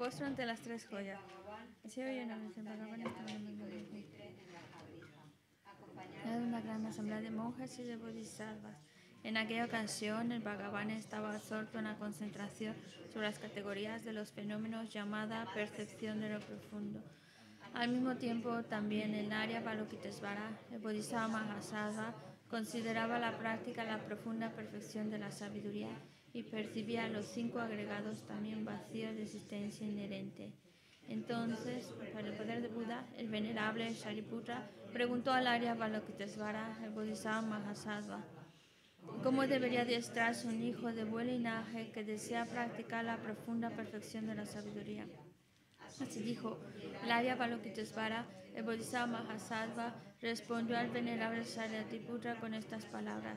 postro ante las tres joyas. Este una en gran asamblea de monjas y de En aquella ocasión, el Bhagavan estaba absorto en la concentración sobre las categorías de los fenómenos llamada percepción de lo profundo. Al mismo tiempo, también en área Balokitesvara, el Bodhisattva Mahasattva consideraba la práctica la profunda perfección de la sabiduría y percibía los cinco agregados también vacíos de existencia inherente. Entonces, para el poder de Buda, el venerable Shariputra preguntó al Arya Balokitesvara, el Bodhisattva Mahasattva, ¿cómo debería diestrarse un hijo de buen linaje que desea practicar la profunda perfección de la sabiduría? Así dijo, el Arya Balokitesvara, el Bodhisattva Mahasattva, respondió al venerable Shariputra con estas palabras.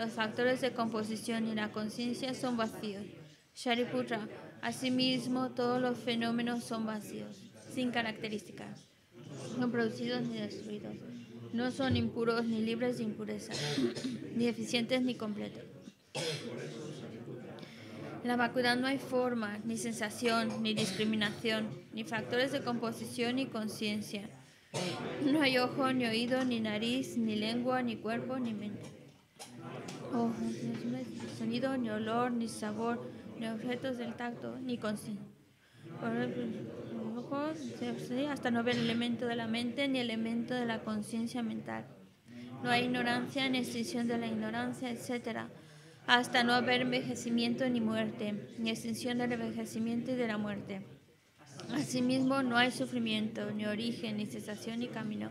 los factores de composición y la conciencia son vacíos. Shariputra, asimismo, todos los fenómenos son vacíos, sin características, no producidos ni destruidos. No son impuros ni libres de impureza, ni eficientes ni completos. En la vacuidad no hay forma, ni sensación, ni discriminación, ni factores de composición ni conciencia. No hay ojo, ni oído, ni nariz, ni lengua, ni cuerpo, ni mente. Oh, no sonido, ni olor, ni sabor, ni objetos del tacto, ni conciencia. hasta no haber elemento de la mente ni elemento de la conciencia mental. No hay ignorancia ni extinción de la ignorancia, etc. Hasta no haber envejecimiento ni muerte, ni extinción del envejecimiento y de la muerte. Asimismo, no hay sufrimiento, ni origen, ni cesación, ni camino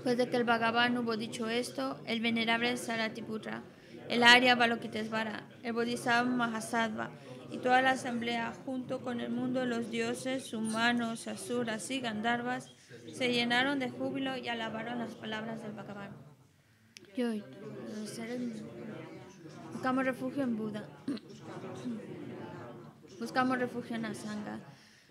Después pues de que el Bhagavan hubo dicho esto, el venerable Saratiputra, el Arya Balokitesvara, el Bodhisattva Mahasattva y toda la asamblea, junto con el mundo de los dioses, humanos, asuras y gandharvas, se llenaron de júbilo y alabaron las palabras del Bhagavan. buscamos refugio en Buda, buscamos refugio en Asanga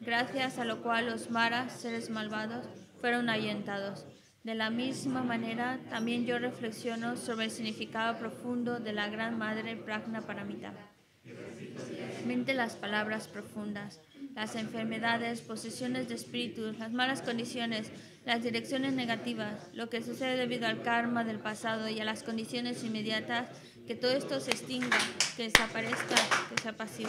gracias a lo cual los maras, seres malvados, fueron ahuyentados. De la misma manera, también yo reflexiono sobre el significado profundo de la Gran Madre Pragna Paramita. Mente las palabras profundas, las enfermedades, posesiones de espíritus, las malas condiciones, las direcciones negativas, lo que sucede debido al karma del pasado y a las condiciones inmediatas, que todo esto se extinga, que desaparezca, que se apacigue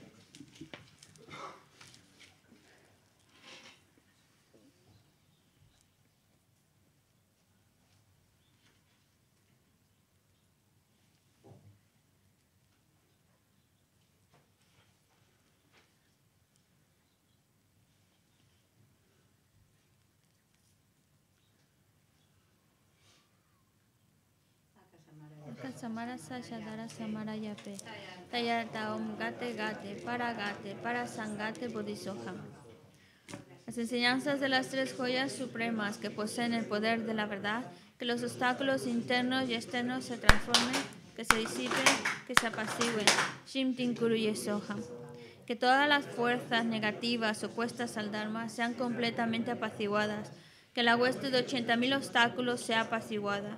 om para para Las enseñanzas de las tres joyas supremas que poseen el poder de la verdad, que los obstáculos internos y externos se transformen, que se disipen, que se apaciguen. Shim Yesoham. Que todas las fuerzas negativas opuestas al Dharma sean completamente apaciguadas. Que la hueste de 80.000 obstáculos sea apaciguada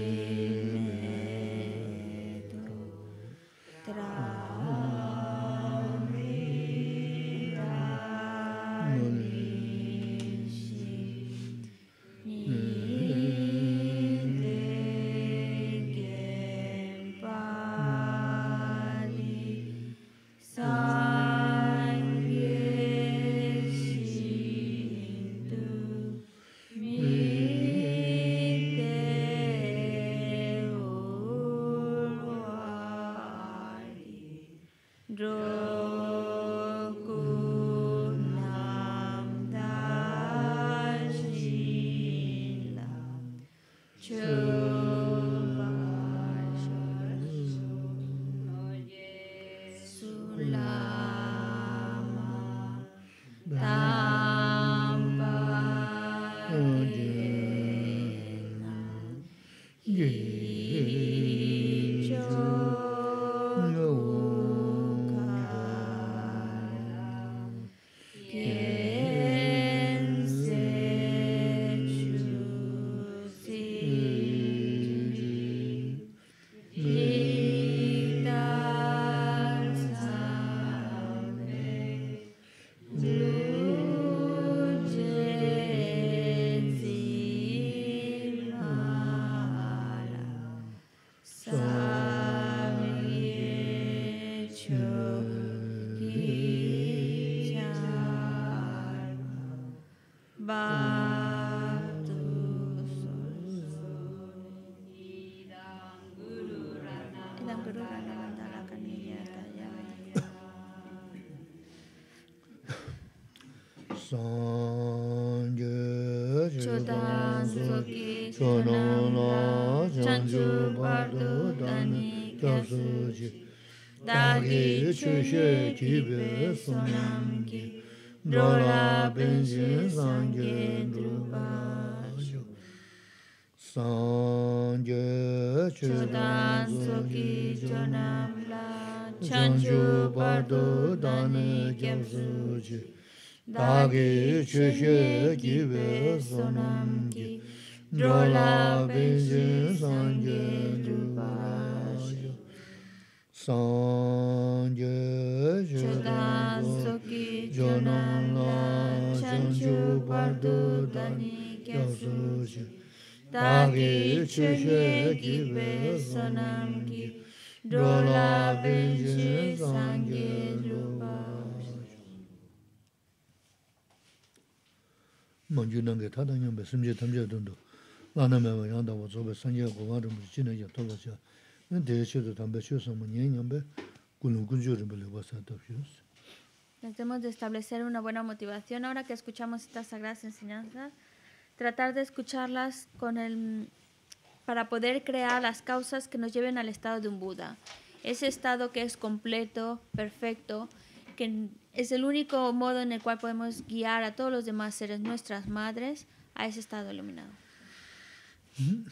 che ki be sonam ki do la ben je sange ge du ba jo sang je chodan so ki jonam la chan ju bar do ki be sonam ki do la ben je Sāngyē chē chē kī bē sānāṁ kī, dōlā bē chē sāngyē lūpā. Māngyū nāngyē tātāngyē yā Tratemos de establecer una buena motivación ahora que escuchamos estas sagradas enseñanzas, tratar de escucharlas con el, para poder crear las causas que nos lleven al estado de un Buda. Ese estado que es completo, perfecto, que es el único modo en el cual podemos guiar a todos los demás seres, nuestras madres, a ese estado iluminado. Mm-hmm.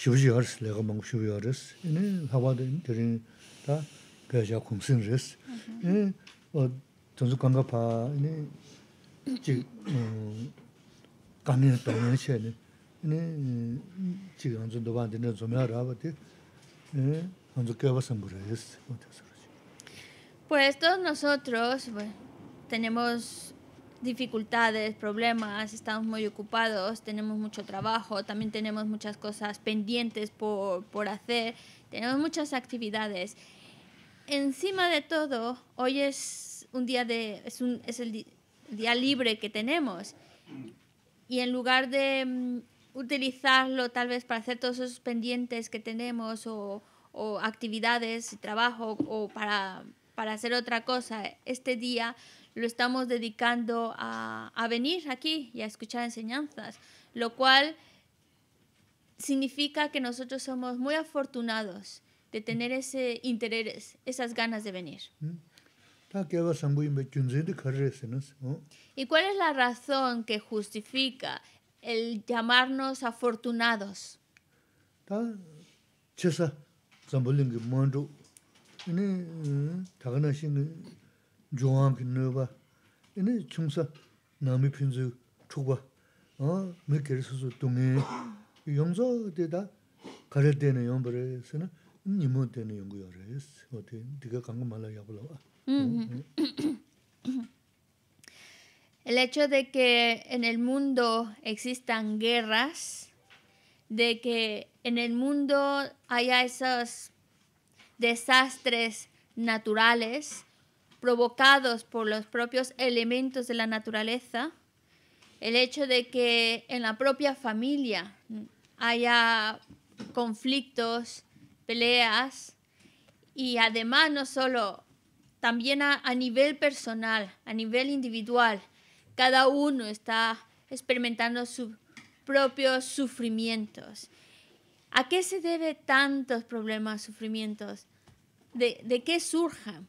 शिवियोर्स लेगाम शिवियोर्स इन्हें हवा दे दे ता गजा금스르스 에 연속 깜파 इन्हें 즉음 가늘토 여체는 इन्हें 지금 좀더봐 드려 좀 해야 할것 같아요 에 먼저 깨워서 모래요스 뭐죠 pues todos nosotros bueno, tenemos dificultades, problemas, estamos muy ocupados, tenemos mucho trabajo, también tenemos muchas cosas pendientes por, por hacer, tenemos muchas actividades. Encima de todo, hoy es un día de es, un, es el día libre que tenemos y en lugar de mm, utilizarlo tal vez para hacer todos esos pendientes que tenemos o, o actividades, trabajo o para, para hacer otra cosa, este día lo estamos dedicando a, venir aquí y a escuchar enseñanzas, lo cual significa que nosotros somos muy afortunados de tener ese interés, esas ganas de venir. ¿Mm? ¿Y cuál es la razón que justifica el llamarnos afortunados? yuwaan ki nirwa, ina chungsa nami pinzu chukwa, mi kiri susu dungi, e. yungzo dida kare dina yungbara isina, nimu dina yungu yore is, wate diga kanga mala yabulawa. El hecho de que en el mundo existan guerras, de que en el mundo haya esos desastres naturales, provocados por los propios elementos de la naturaleza, el hecho de que en la propia familia haya conflictos, peleas, y además no solo, también a, nivel personal, a nivel individual, cada uno está experimentando sus propios sufrimientos. ¿A qué se debe tantos problemas, sufrimientos? ¿De, de qué surjan?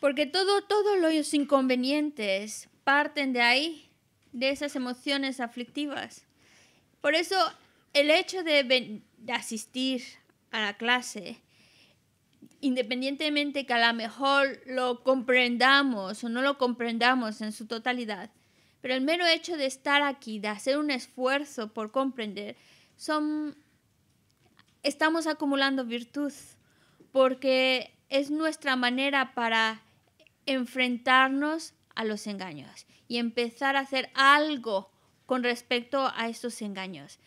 Porque todo, todos los inconvenientes parten de ahí, de esas emociones aflictivas. Por eso el hecho de, de asistir a la clase, independientemente que a lo mejor lo comprendamos o no lo comprendamos en su totalidad, pero el mero hecho de estar aquí, de hacer un esfuerzo por comprender, son estamos acumulando virtud, porque es nuestra manera para enfrentarnos a los engaños y empezar a hacer algo con respecto a estos engaños.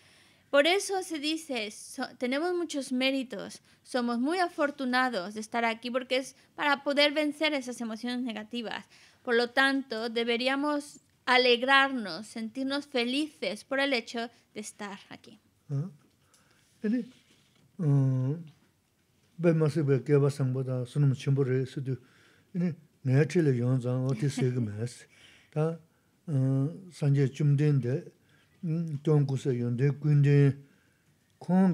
Por eso se dice, tenemos muchos méritos, somos muy afortunados de estar aquí porque es para poder vencer esas emociones negativas. Por lo tanto, deberíamos alegrarnos, sentirnos felices por el hecho de estar aquí. 음. mā sē bē kē bā sāng bā tā sūnum chīmbu rē sē tū inī ngā yā chē lē yōng zāng wā tē sē kē mē sē tā sāng jē chūm dēn dē tōng kū sē yōng dē kūn dēn kōng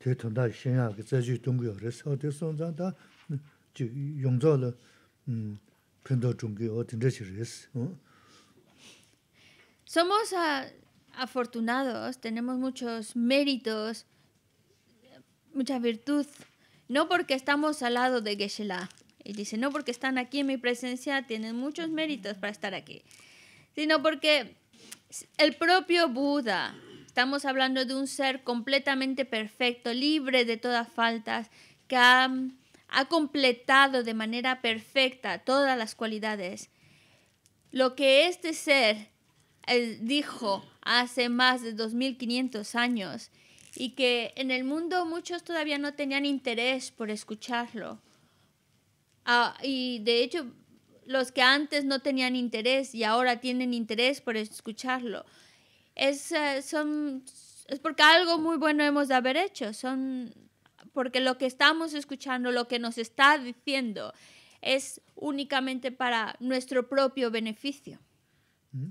Somos afortunados, tenemos muchos méritos, mucha virtud, no porque estamos al lado de Geshe-la. Y dice, no porque están aquí en mi presencia, tienen muchos méritos para estar aquí, sino porque el propio Buda, Estamos hablando de un ser completamente perfecto, libre de todas faltas, que ha, completado de manera perfecta todas las cualidades. Lo que este ser eh, dijo hace más de 2500 años y que en el mundo muchos todavía no tenían interés por escucharlo. Ah, y de hecho, los que antes no tenían interés y ahora tienen interés por escucharlo es, eh, son, es porque algo muy bueno hemos de haber hecho, son porque lo que estamos escuchando, lo que nos está diciendo, es únicamente para nuestro propio beneficio. Mm.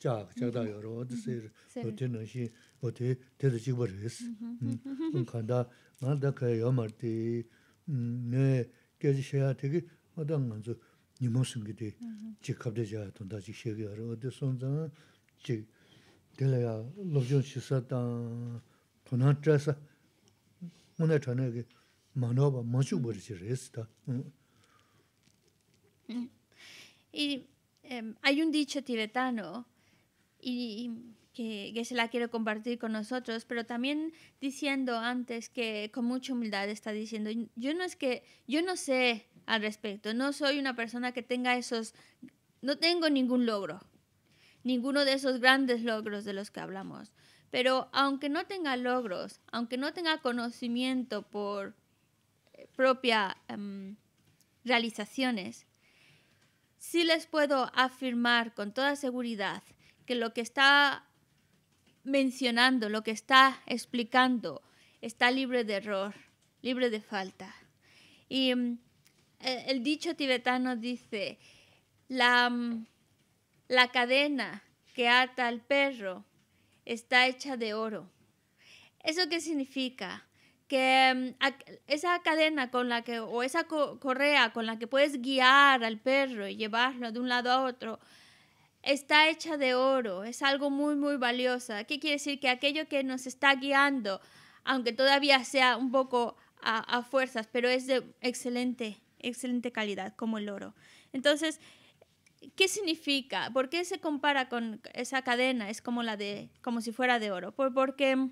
chak chak dā yorō, o te sēr, o 버렸어 nāshī, o te tērē chīk bōrē sī. Unkhān dā, mān dā kāyā yō mār tī, nē kējī shēyā tē kī, o tā ngānsu nīmo sūngi tī, chī kāp tē chāyā tōntā chīk shēyā yorō, o te sōn zāngā, chī, tē y que, que, se la quiero compartir con nosotros, pero también diciendo antes que con mucha humildad está diciendo, yo no es que, yo no sé al respecto, no soy una persona que tenga esos, no tengo ningún logro, ninguno de esos grandes logros de los que hablamos, pero aunque no tenga logros, aunque no tenga conocimiento por eh, propia em, realizaciones, sí les puedo afirmar con toda seguridad que lo que está mencionando, lo que está explicando, está libre de error, libre de falta. Y mm, e, el dicho tibetano dice, la, mm, la cadena que ata al perro está hecha de oro. ¿Eso qué significa? Que mm, esa cadena con la que, o esa correa con la que puedes guiar al perro y llevarlo de un lado a otro, está hecha de oro, es algo muy, muy valiosa. ¿Qué quiere decir? Que aquello que nos está guiando, aunque todavía sea un poco a, fuerzas, pero es de excelente, excelente calidad, como el oro. Entonces, ¿qué significa? ¿Por qué se compara con esa cadena? Es como, la de, como si fuera de oro. pues porque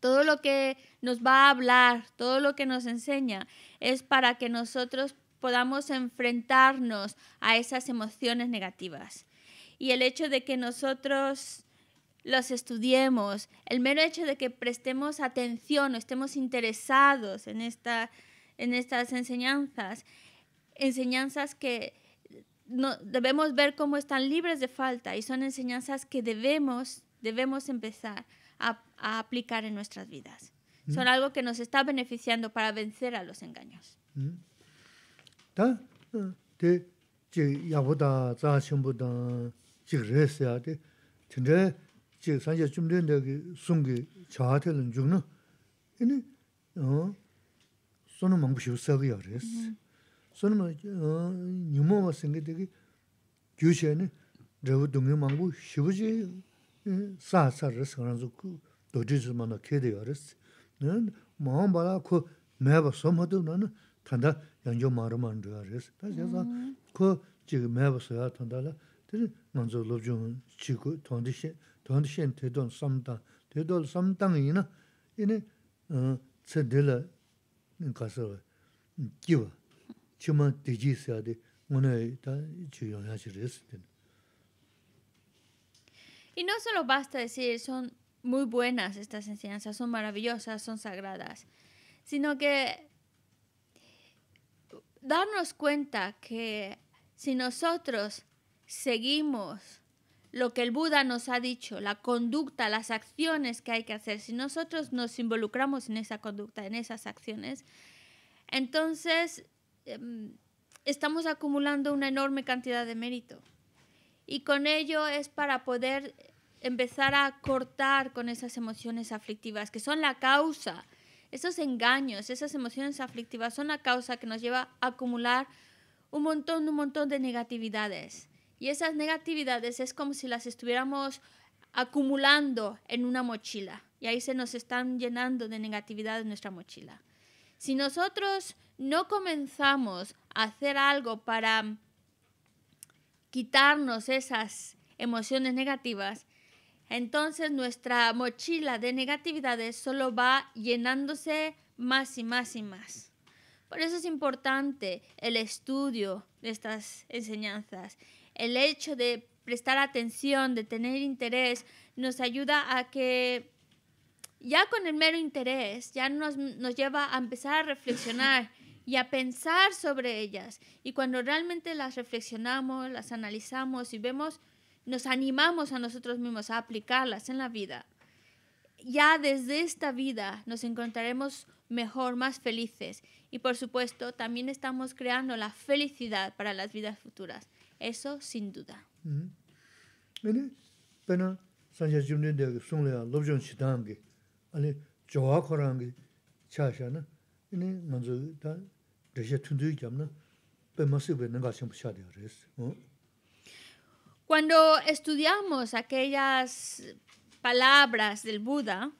todo lo que nos va a hablar, todo lo que nos enseña, es para que nosotros podamos enfrentarnos a esas emociones negativas. Y el hecho de que nosotros los estudiemos, el mero hecho de que prestemos atención o estemos interesados en, esta, en estas enseñanzas, enseñanzas que debemos ver cómo están libres de falta y son enseñanzas que debemos, debemos empezar a, aplicar en nuestras vidas. Mm. Son algo que nos está beneficiando para vencer a los engaños. Mm. chik rees yaa di. Tindrae chik sanjaa chumdee 죽는 ki sungi chaa thay lan juu naa, ini sonu mangbu shivu saagi yaa rees. Sonu maa nyumaa waa singi di ki gyuu chee ni dravu dungi mangbu shivu ji eh, saa saa rees karan zu ku dodi zi yaa rees. ku naa naa yaa rees. chik soo yaa laa nanzu lobchung yo chico tondishen tedol samdang. Tedol samdang ina, ina tsendela kasawa jiwa, chima diji siyadi, unay ta chiyo yanchi resi tena. Y no solo basta decir, son muy buenas estas enseñanzas, son maravillosas, son sagradas, sino que darnos cuenta que si nosotros seguimos lo que el Buda nos ha dicho, la conducta, las acciones que hay que hacer, si nosotros nos involucramos en esa conducta, en esas acciones, entonces em, estamos acumulando una enorme cantidad de mérito. Y con ello es para poder empezar a cortar con esas emociones aflictivas, que son la causa, esos engaños, esas emociones aflictivas son la causa que nos lleva a acumular un montón, un montón de negatividades. Y esas negatividades es como si las estuviéramos acumulando en una mochila y ahí se nos están llenando de negatividad en nuestra mochila. Si nosotros no comenzamos a hacer algo para quitarnos esas emociones negativas, entonces nuestra mochila de negatividades solo va llenándose más y más y más. Por eso es importante el estudio de estas enseñanzas el hecho de prestar atención, de tener interés, nos ayuda a que ya con el mero interés, ya nos, nos lleva a empezar a reflexionar y a pensar sobre ellas. Y cuando realmente las reflexionamos, las analizamos y vemos, nos animamos a nosotros mismos a aplicarlas en la vida. Ya desde esta vida nos encontraremos mejor, más felices. Y por supuesto, también estamos creando la felicidad para las vidas futuras. Eso sin duda. Ani, pena sanja jimne de sungle ya lobjon shidangi, ani jowa korangi chasha na, ani manzo da deshe tundu yamna, pe masibe nanga shimbo shadi res. Cuando estudiamos aquellas palabras del Buda,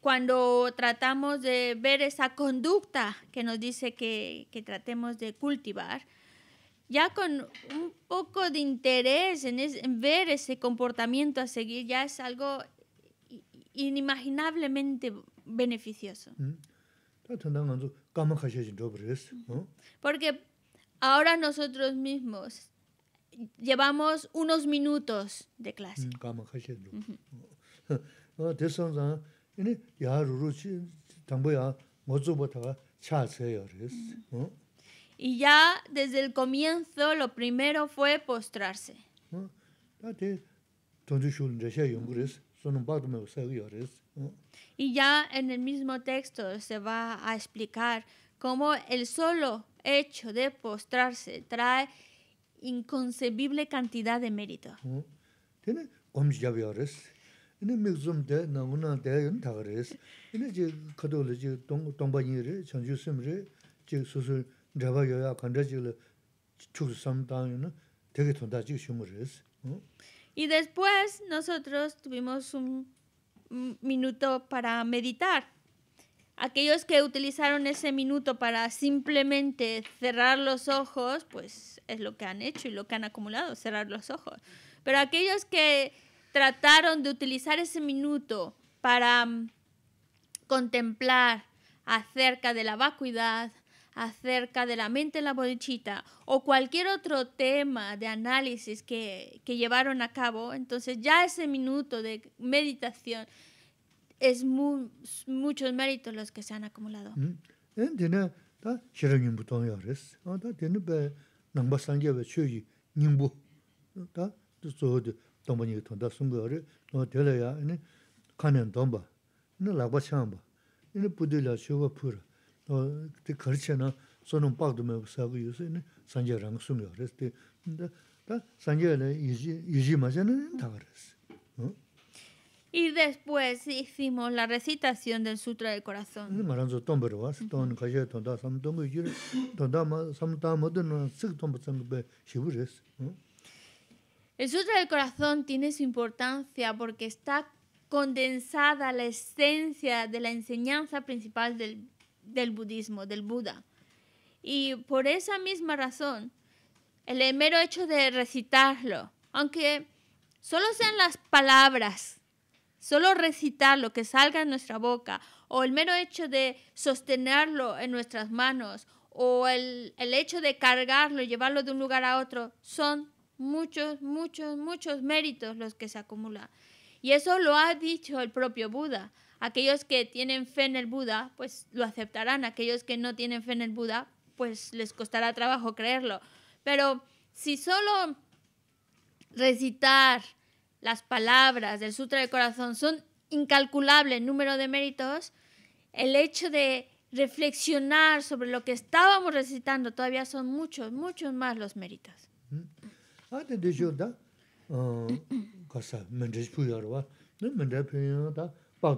cuando tratamos de ver esa conducta que nos dice que, que tratemos de cultivar, ya con un poco de interés en, ver ese comportamiento a seguir, ya es algo inimaginablemente beneficioso. Mm. Porque ahora nosotros mismos llevamos unos minutos de clase. Mm, Y ya desde el comienzo lo primero fue postrarse. Y ya en el mismo texto se va a explicar cómo el solo hecho de postrarse trae inconcebible cantidad de mérito. Hm? Y después nosotros tuvimos un minuto para meditar. Aquellos que utilizaron ese minuto para simplemente cerrar los ojos, pues es lo que han hecho y lo que han acumulado, cerrar los ojos. Pero aquellos que trataron de utilizar ese minuto para mm, contemplar acerca de la vacuidad, acerca de la mente, la bochita o cualquier otro tema de análisis que que llevaron a cabo. Entonces, ya ese minuto de meditación es muchos méritos los que se han acumulado. Entiende, ¿no? Si eres un botón de oro, ¿no? Tienes que no pasan lleva chivo, ningún, ¿no? Todo el tamaño de todo es un golpe. No te la ya, ¿no? Caminan donba, ¿no? La guachamba, pura. Y después hicimos la recitación del Sutra del Corazón. El Sutra del Corazón tiene su importancia porque está condensada la esencia de la enseñanza principal del del budismo, del Buda. Y por esa misma razón, el mero hecho de recitarlo, aunque solo sean las palabras, solo recitar lo que salga en nuestra boca, o el mero hecho de sostenerlo en nuestras manos, o el, el hecho de cargarlo y llevarlo de un lugar a otro, son muchos, muchos, muchos méritos los que se acumulan. Y eso lo ha dicho el propio Buda. Aquellos que tienen fe en el Buda, pues lo aceptarán. Aquellos que no tienen fe en el Buda, pues les costará trabajo creerlo. Pero si solo recitar las palabras del Sutra del Corazón son incalculable número de méritos, el hecho de reflexionar sobre lo que estábamos recitando todavía son muchos, muchos más los méritos. A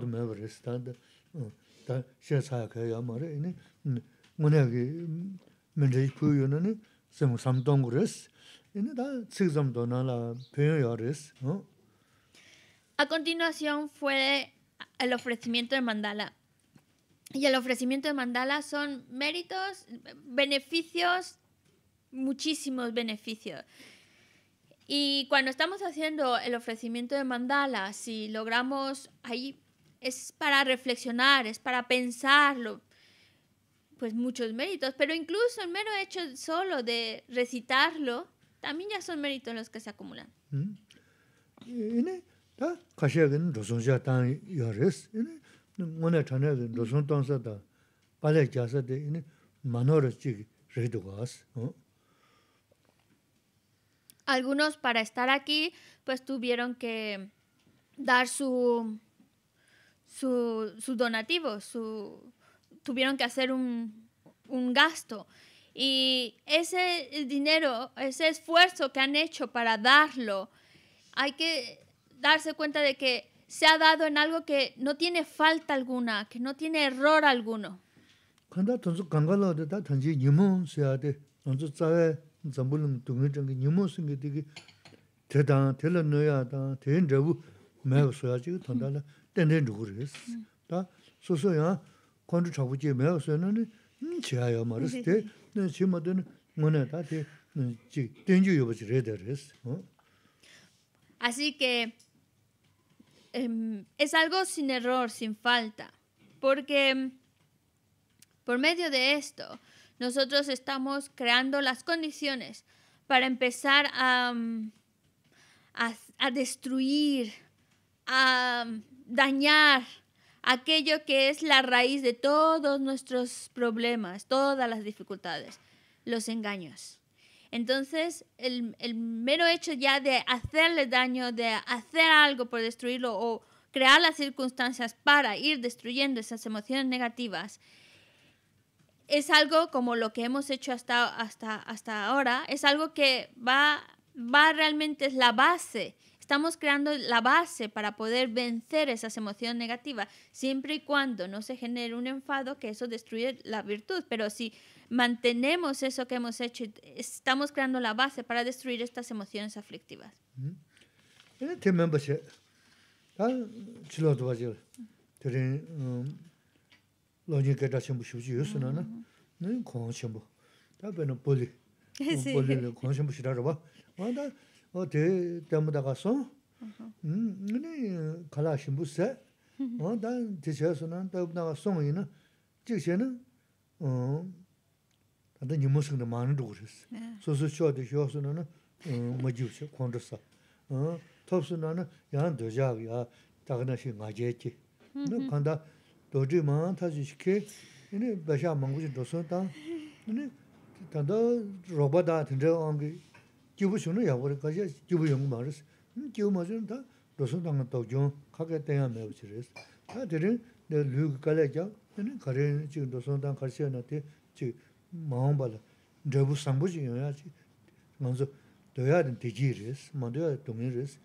continuación fue el ofrecimiento de mandala. Y el ofrecimiento de mandala son méritos, beneficios, muchísimos beneficios. Y cuando estamos haciendo el ofrecimiento de mandala, si logramos ahí es para reflexionar, es para pensarlo, pues muchos méritos, pero incluso el mero hecho solo de recitarlo, también ya son méritos los que se acumulan. Algunos para estar aquí pues tuvieron que dar su su, sus donativos, su, tuvieron que hacer un, un gasto. Y ese dinero, ese esfuerzo que han hecho para darlo, hay que darse cuenta de que se ha dado en algo que no tiene falta alguna, que no tiene error alguno. Así que em, es algo sin error, sin falta, porque por medio de esto nosotros estamos creando las condiciones para empezar a, a destruir, a dañar aquello que es la raíz de todos nuestros problemas, todas las dificultades, los engaños. Entonces, el, mero hecho ya de hacerle daño, de hacer algo por destruirlo o crear las circunstancias para ir destruyendo esas emociones negativas, es algo como lo que hemos hecho hasta, hasta, hasta ahora, es algo que va, va realmente, es la base, Estamos creando la base para poder vencer esas emociones negativas, siempre y cuando no se genere un enfado que eso destruye la virtud. Pero si mantenemos eso que hemos hecho, estamos creando la base para destruir estas emociones aflictivas. 어데 때문에 가서 음 근데 갈아 심부세 어난 대셔서는 더 나가 송이는 지세는 어 근데 니무스는 많이 도르스 소소 쇼데 쇼스는 음 맞으죠 콘도사 어 톱스는 야는 더자야 다그나시 맞제지 너 간다 도지만 타지시케 이네 배샤 망구지 도서다 근데 간다 로바다 든저 엉기 기부 주는 야 버리까지 기부 용 말스 음 기부 맞으면 가게 때야 매우지레스 다들은 내 류가 갈래죠 너는 가래 지금 도서당 갈세한테 지 마음 발라 저부 상부지 해야지 먼저 돼야 되지리스 되지레스 먼저 동의레스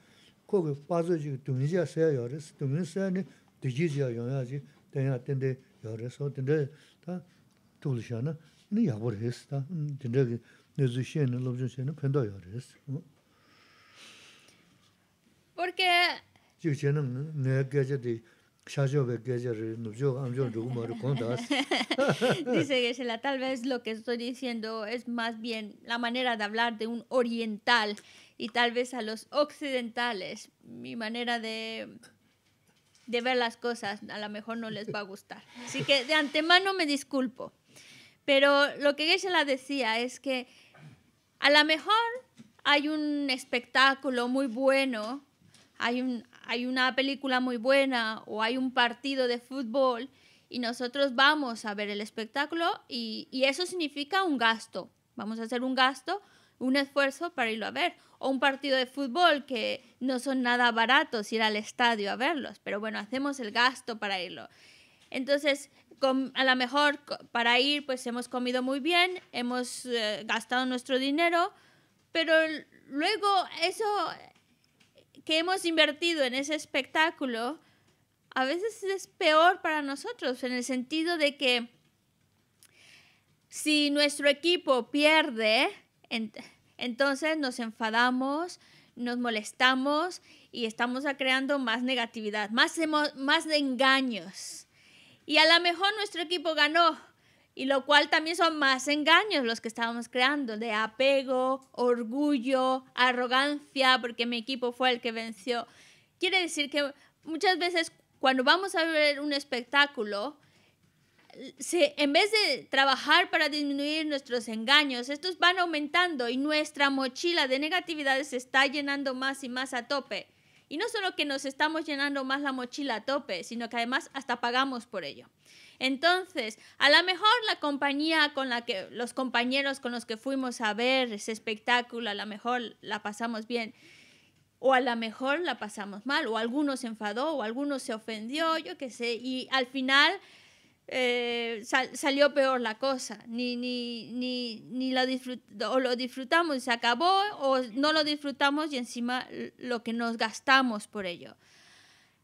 거기 빠져지 지금 동의자 써야 열레스 동의서는 되지지야 용야지 때야 때데 열레서 때데 다 돌으셔나 너 야버레스다 근데 진짜 porque dice que la tal vez lo que estoy diciendo es más bien la manera de hablar de un oriental y tal vez a los occidentales mi manera de de ver las cosas a lo mejor no les va a gustar así que de antemano me disculpo pero lo que Geshe-la decía es que a lo mejor hay un espectáculo muy bueno, hay, un, hay una película muy buena o hay un partido de fútbol y nosotros vamos a ver el espectáculo y, y eso significa un gasto. Vamos a hacer un gasto, un esfuerzo para irlo a ver. O un partido de fútbol que no son nada baratos ir al estadio a verlos, pero bueno, hacemos el gasto para irlo. Entonces, a lo mejor para ir pues hemos comido muy bien, hemos eh, gastado nuestro dinero, pero luego eso que hemos invertido en ese espectáculo a veces es peor para nosotros en el sentido de que si nuestro equipo pierde, entonces nos enfadamos, nos molestamos y estamos creando más negatividad, más, más engaños y a lo mejor nuestro equipo ganó, y lo cual también son más engaños los que estábamos creando, de apego, orgullo, arrogancia, porque mi equipo fue el que venció. Quiere decir que muchas veces cuando vamos a ver un espectáculo, en vez de trabajar para disminuir nuestros engaños, estos van aumentando y nuestra mochila de negatividades se está llenando más y más a tope. Y no solo que nos estamos llenando más la mochila a tope, sino que además hasta pagamos por ello. Entonces, a lo mejor la compañía con la que, los compañeros con los que fuimos a ver ese espectáculo, a lo mejor la pasamos bien, o a lo mejor la pasamos mal, o alguno se enfadó, o alguno se ofendió, yo qué sé, y al final eh, salió peor la cosa, ni, ni, ni, ni o lo disfrutamos y se acabó, o no lo disfrutamos y encima lo que nos gastamos por ello.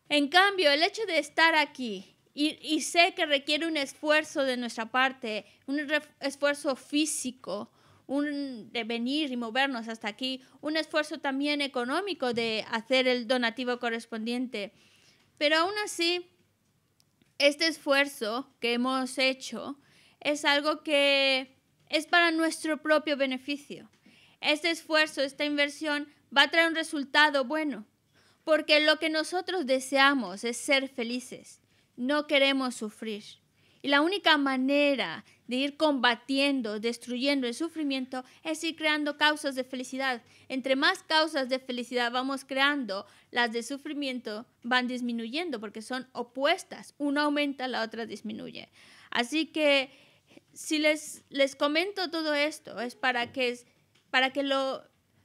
En cambio, el hecho de estar aquí y, y sé que requiere un esfuerzo de nuestra parte, un esfuerzo físico, un de venir y movernos hasta aquí, un esfuerzo también económico de hacer el donativo correspondiente. Pero aún así, este esfuerzo que hemos hecho es algo que es para nuestro propio beneficio. Este esfuerzo, esta inversión va a traer un resultado bueno, porque lo que nosotros deseamos es ser felices, no queremos sufrir. Y la única manera de ir combatiendo, destruyendo el sufrimiento, es ir creando causas de felicidad. Entre más causas de felicidad vamos creando, las de sufrimiento van disminuyendo porque son opuestas. Una aumenta, la otra disminuye. Así que si les, les comento todo esto es para que, para que lo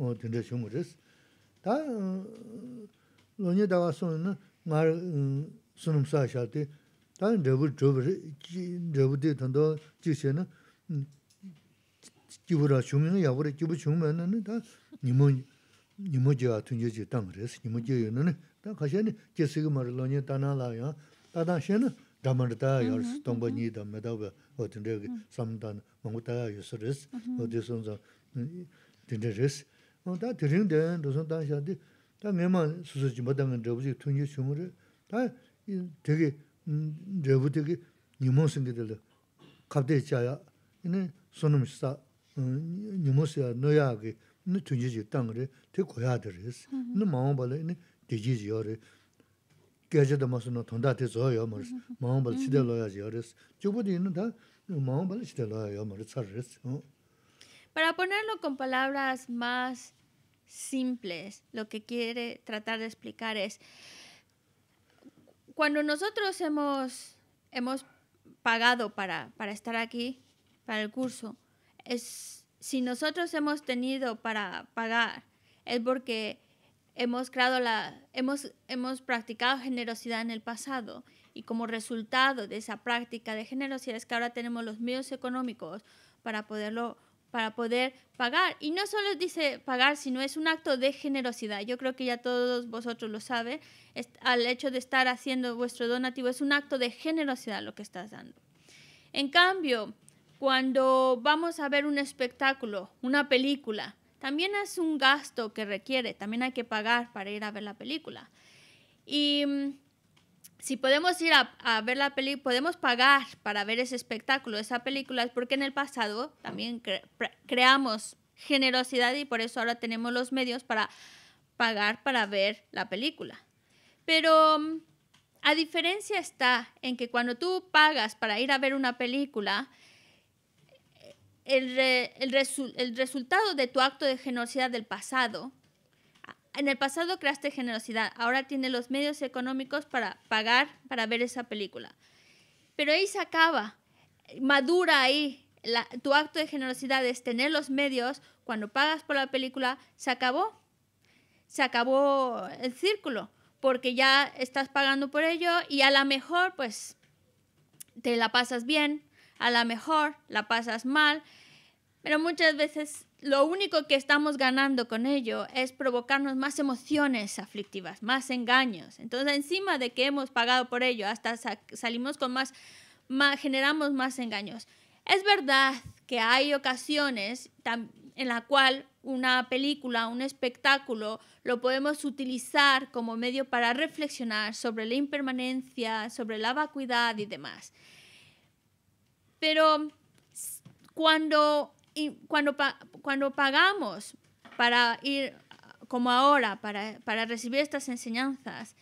어 shungu riz. Da lonye dawa suna na ngaar sunum saa shaati, da dhebu dhubu riz, dhebu di tando jikshe na jibu ra shungu na yabu riz, jibu shungu maa na da nimu, nimu jiwa tunje ji tang riz, nimu jiwa na na. Da kashe na 다 드링된 로선 당시한테 다 내만 수수지 못한 건 저부지 통일 주문을 다 되게 음 저부지 니모 생기들 갑대 있자야 이는 손음 시사 니모스야 너야게 너 통일지 땅 그래 되 고야들이스 너 마음 벌에 이는 되지지 요래 무슨 돈다테 줘요 뭐 마음 벌 시대로야지 요래스 저부지 있는 다 마음 벌 시대로야 요 뭐를 Para ponerlo con palabras más simples, lo que quiere tratar de explicar es, cuando nosotros hemos, hemos pagado para, para estar aquí, para el curso, es, si nosotros hemos tenido para pagar, es porque hemos creado la, hemos, hemos practicado generosidad en el pasado y como resultado de esa práctica de generosidad es que ahora tenemos los medios económicos para poderlo para poder pagar. Y no solo dice pagar, sino es un acto de generosidad. Yo creo que ya todos vosotros lo saben. al hecho de estar haciendo vuestro donativo es un acto de generosidad lo que estás dando. En cambio, cuando vamos a ver un espectáculo, una película, también es un gasto que requiere, también hay que pagar para ir a ver la película. Y mm, si podemos ir a, ver la película, podemos pagar para ver ese espectáculo, esa película, es porque en el pasado también creamos generosidad y por eso ahora tenemos los medios para pagar para ver la película. Pero mm, a diferencia está en que cuando tú pagas para ir a ver una película, el, el resultado de tu acto de generosidad del pasado en el pasado creaste generosidad, ahora tiene los medios económicos para pagar para ver esa película. Pero ahí se acaba, madura ahí. tu acto de generosidad es tener los medios, cuando pagas por la película, se acabó. Se acabó el círculo, porque ya estás pagando por ello y a lo mejor pues te la pasas bien, a lo mejor la pasas mal, pero muchas veces lo único que estamos ganando con ello es provocarnos más emociones aflictivas, más engaños. Entonces, encima de que hemos pagado por ello, hasta salimos con más, más generamos más engaños. Es verdad que hay ocasiones en la cual una película, un espectáculo, lo podemos utilizar como medio para reflexionar sobre la impermanencia, sobre la vacuidad y demás. Pero cuando y cuando, cuando pagamos para ir como ahora, para, para recibir estas enseñanzas,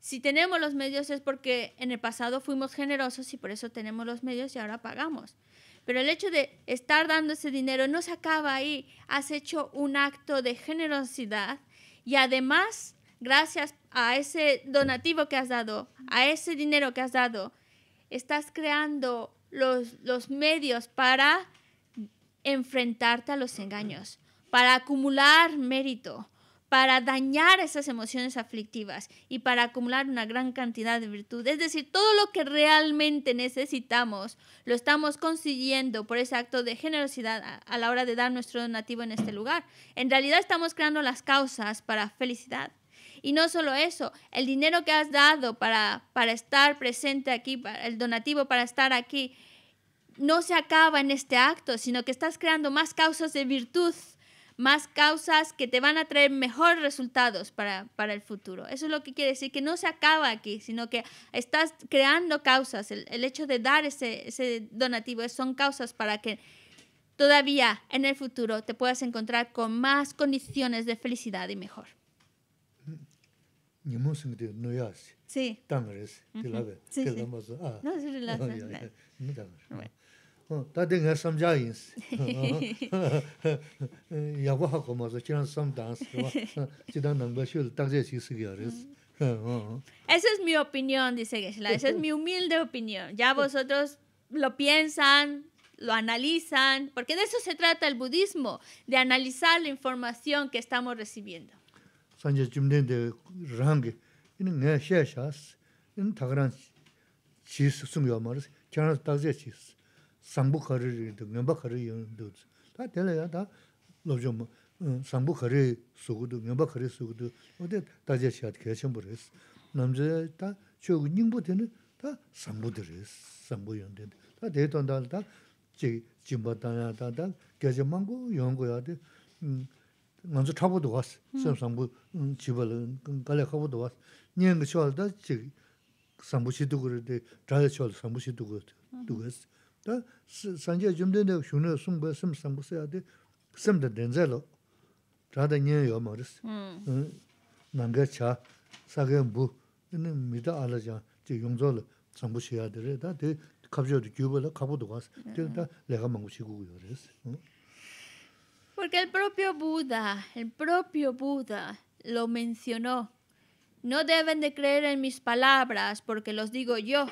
si tenemos los medios es porque en el pasado fuimos generosos y por eso tenemos los medios y ahora pagamos. Pero el hecho de estar dando ese dinero no se acaba ahí. Has hecho un acto de generosidad y además, gracias a ese donativo que has dado, a ese dinero que has dado, estás creando los, los medios para enfrentarte a los engaños, para acumular mérito, para dañar esas emociones aflictivas y para acumular una gran cantidad de virtud. Es decir, todo lo que realmente necesitamos lo estamos consiguiendo por ese acto de generosidad a, la hora de dar nuestro donativo en este lugar. En realidad estamos creando las causas para felicidad. Y no solo eso, el dinero que has dado para, para estar presente aquí, para, el donativo para estar aquí, no se acaba en este acto, sino que estás creando más causas de virtud, más causas que te van a traer mejores resultados para, el futuro. Eso es lo que quiere decir, que no se acaba aquí, sino que estás creando causas. El, hecho de dar ese, ese donativo son causas para que todavía en el futuro te puedas encontrar con más condiciones de felicidad y mejor. Sí. Sí. No, tate nga samjaa yinsi. Yagwa hako mazo, chiran samdansi, chidan nangba shul takze shisiga yaris. Esa es mi opinión, dice Geshe-la, esa es mi humilde opinión. Ya vosotros lo piensan, lo analizan, porque de eso se trata el budismo, de analizar la información que estamos recibiendo. Sanje chimden de rangi, ini nga she shas, ini takaran chis sungyo maris, chiran takze chis. sāṅbū khārī rī rī, ngāmbā khārī yī rī rī rī. Tā tēlā yā tā lōbzhō mō, sāṅbū khārī 다 dō, ngāmbā khārī sūgū dō, wā tē tā jā shiā 먼저 kia shiā mbō rī sī. 하고도 zhā tā chō 지 nīng bō tē nī, tā sāṅbū dō rī Tā jīmbā tā tā Da sanje jimde ne shunne sungbe sim sangbu se ade simde denze lo. Rada nye yo ma res. Nangga cha, sage mbu, ene mida ala jan, je yungzo le sangbu she ade re. Da de kabzio de gyubo le gas. Da lega mangu she gugu yo Porque el propio Buda, el propio Buda, lo mencionó. No deben de creer en mis palabras porque los digo yo.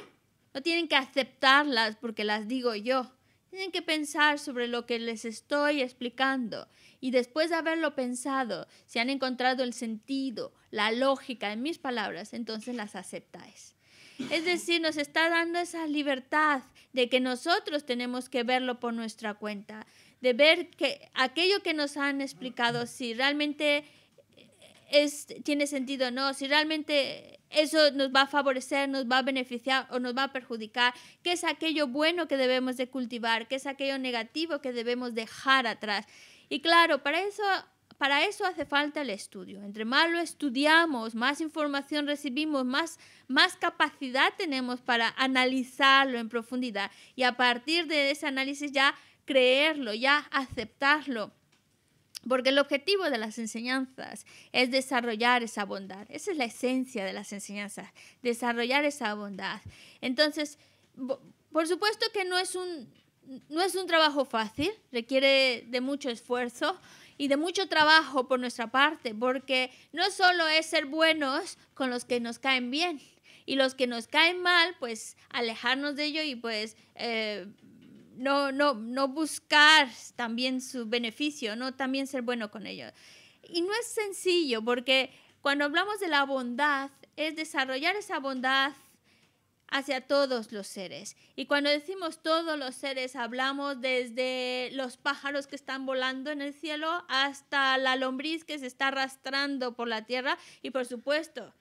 No tienen que aceptarlas porque las digo yo. Tienen que pensar sobre lo que les estoy explicando y después de haberlo pensado, si han encontrado el sentido, la lógica en mis palabras, entonces las aceptáis. Es decir, nos está dando esa libertad de que nosotros tenemos que verlo por nuestra cuenta, de ver que aquello que nos han explicado, si realmente tiene sentido o no, si realmente eso nos va a favorecer, nos va a beneficiar o nos va a perjudicar, qué es aquello bueno que debemos de cultivar, qué es aquello negativo que debemos dejar atrás. Y claro, para eso para eso hace falta el estudio. Entre más lo estudiamos, más información recibimos, más, más capacidad tenemos para analizarlo en profundidad y a partir de ese análisis ya creerlo, ya aceptarlo porque el objetivo de las enseñanzas es desarrollar esa bondad. Esa es la esencia de las enseñanzas, desarrollar esa bondad. Entonces, por supuesto que no es un, no es un trabajo fácil, requiere de mucho esfuerzo y de mucho trabajo por nuestra parte, porque no solo es ser buenos con los que nos caen bien, y los que nos caen mal, pues alejarnos de ello y pues eh, no, no, buscar también su beneficio, no también ser bueno con ellos. Y no es sencillo, porque cuando hablamos de la bondad, es desarrollar esa bondad hacia todos los seres. Y cuando decimos todos los seres, hablamos desde los pájaros que están volando en el cielo hasta la lombriz que se está arrastrando por la tierra y por supuesto,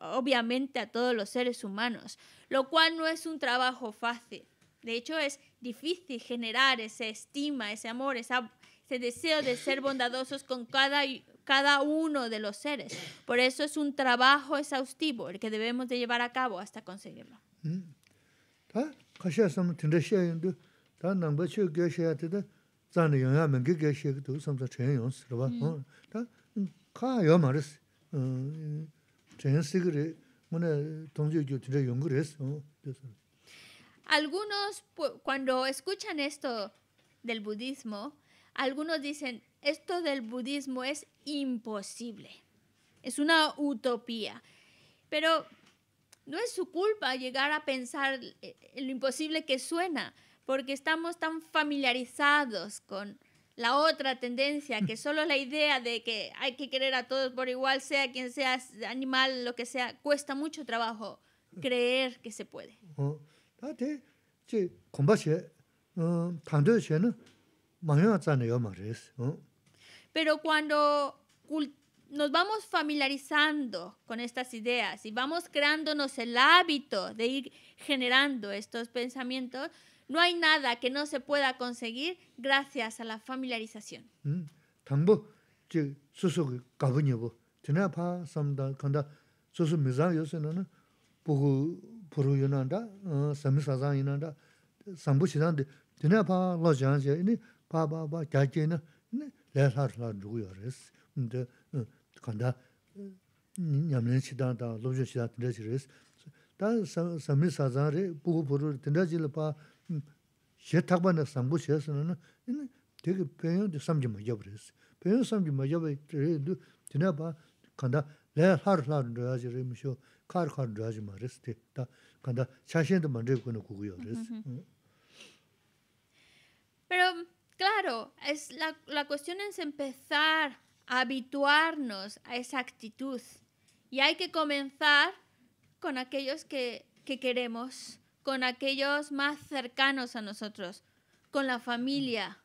obviamente a todos los seres humanos, lo cual no es un trabajo fácil. De hecho, es difícil generar esa estima, ese amor, esa, ese deseo de ser bondadosos con cada, cada uno de los seres. Por eso es un trabajo exhaustivo el que debemos de llevar a cabo hasta conseguirlo. Algunos, cuando escuchan esto del budismo, algunos dicen, esto del budismo es imposible, es una utopía. Pero no es su culpa llegar a pensar eh, lo imposible que suena, porque estamos tan familiarizados con la otra tendencia, que solo la idea de que hay que querer a todos por igual, sea quien sea, animal, lo que sea, cuesta mucho trabajo creer que se puede. Pero cuando nos vamos familiarizando con estas ideas y vamos creándonos el hábito de ir generando estos pensamientos, no hay nada que no se pueda conseguir gracias a la familiarización. puru yunanda, eh, sami sazan yunanda, sambu shidan di, dina pa lo jan zi, ini pa pa pa kya kya ina, ini laya sar sar dhugu yor es. Ndi eh, kanda eh, nyamlin shidan da, lobyo dinda Da sazan ri, puru, dinda mm, sambu di dina kanda, Pero claro, es la, la cuestión es empezar a habituarnos a esa actitud y hay que comenzar con aquellos que, que queremos, con aquellos más cercanos a nosotros, con la familia,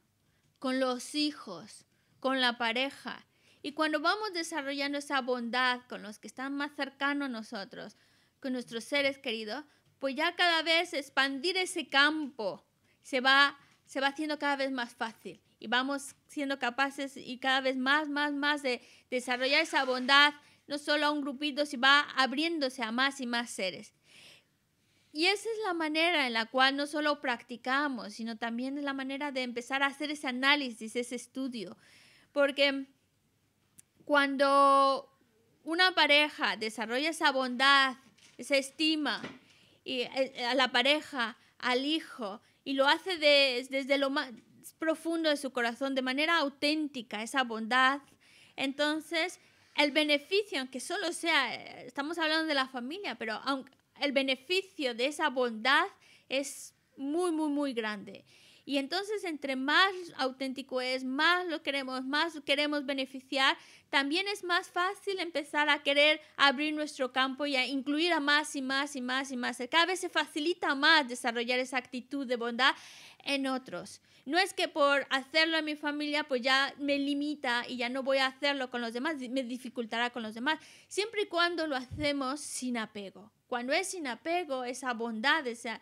con los hijos, con la pareja. Y cuando vamos desarrollando esa bondad con los que están más cercanos a nosotros, con nuestros seres queridos, pues ya cada vez expandir ese campo se va, se va haciendo cada vez más fácil y vamos siendo capaces y cada vez más, más, más de desarrollar esa bondad, no solo a un grupito, sino va abriéndose a más y más seres. Y esa es la manera en la cual no solo practicamos, sino también es la manera de empezar a hacer ese análisis, ese estudio, porque cuando una pareja desarrolla esa bondad, esa estima y, eh, a la pareja, al hijo, y lo hace desde lo más profundo de su corazón, de manera auténtica, esa bondad, entonces el beneficio, aunque solo sea, eh, estamos hablando de la familia, pero el beneficio de esa bondad es muy, muy, muy grande. Y entonces, entre más auténtico es, más lo queremos, más queremos beneficiar, también es más fácil empezar a querer abrir nuestro campo y a incluir a más y más y más y más. Cada vez se facilita más desarrollar esa actitud de bondad en otros. No es que por hacerlo en mi familia, pues ya me limita y ya no voy a hacerlo con los demás, me dificultará con los demás, siempre y cuando lo hacemos sin apego. Cuando es sin apego, esa bondad, esa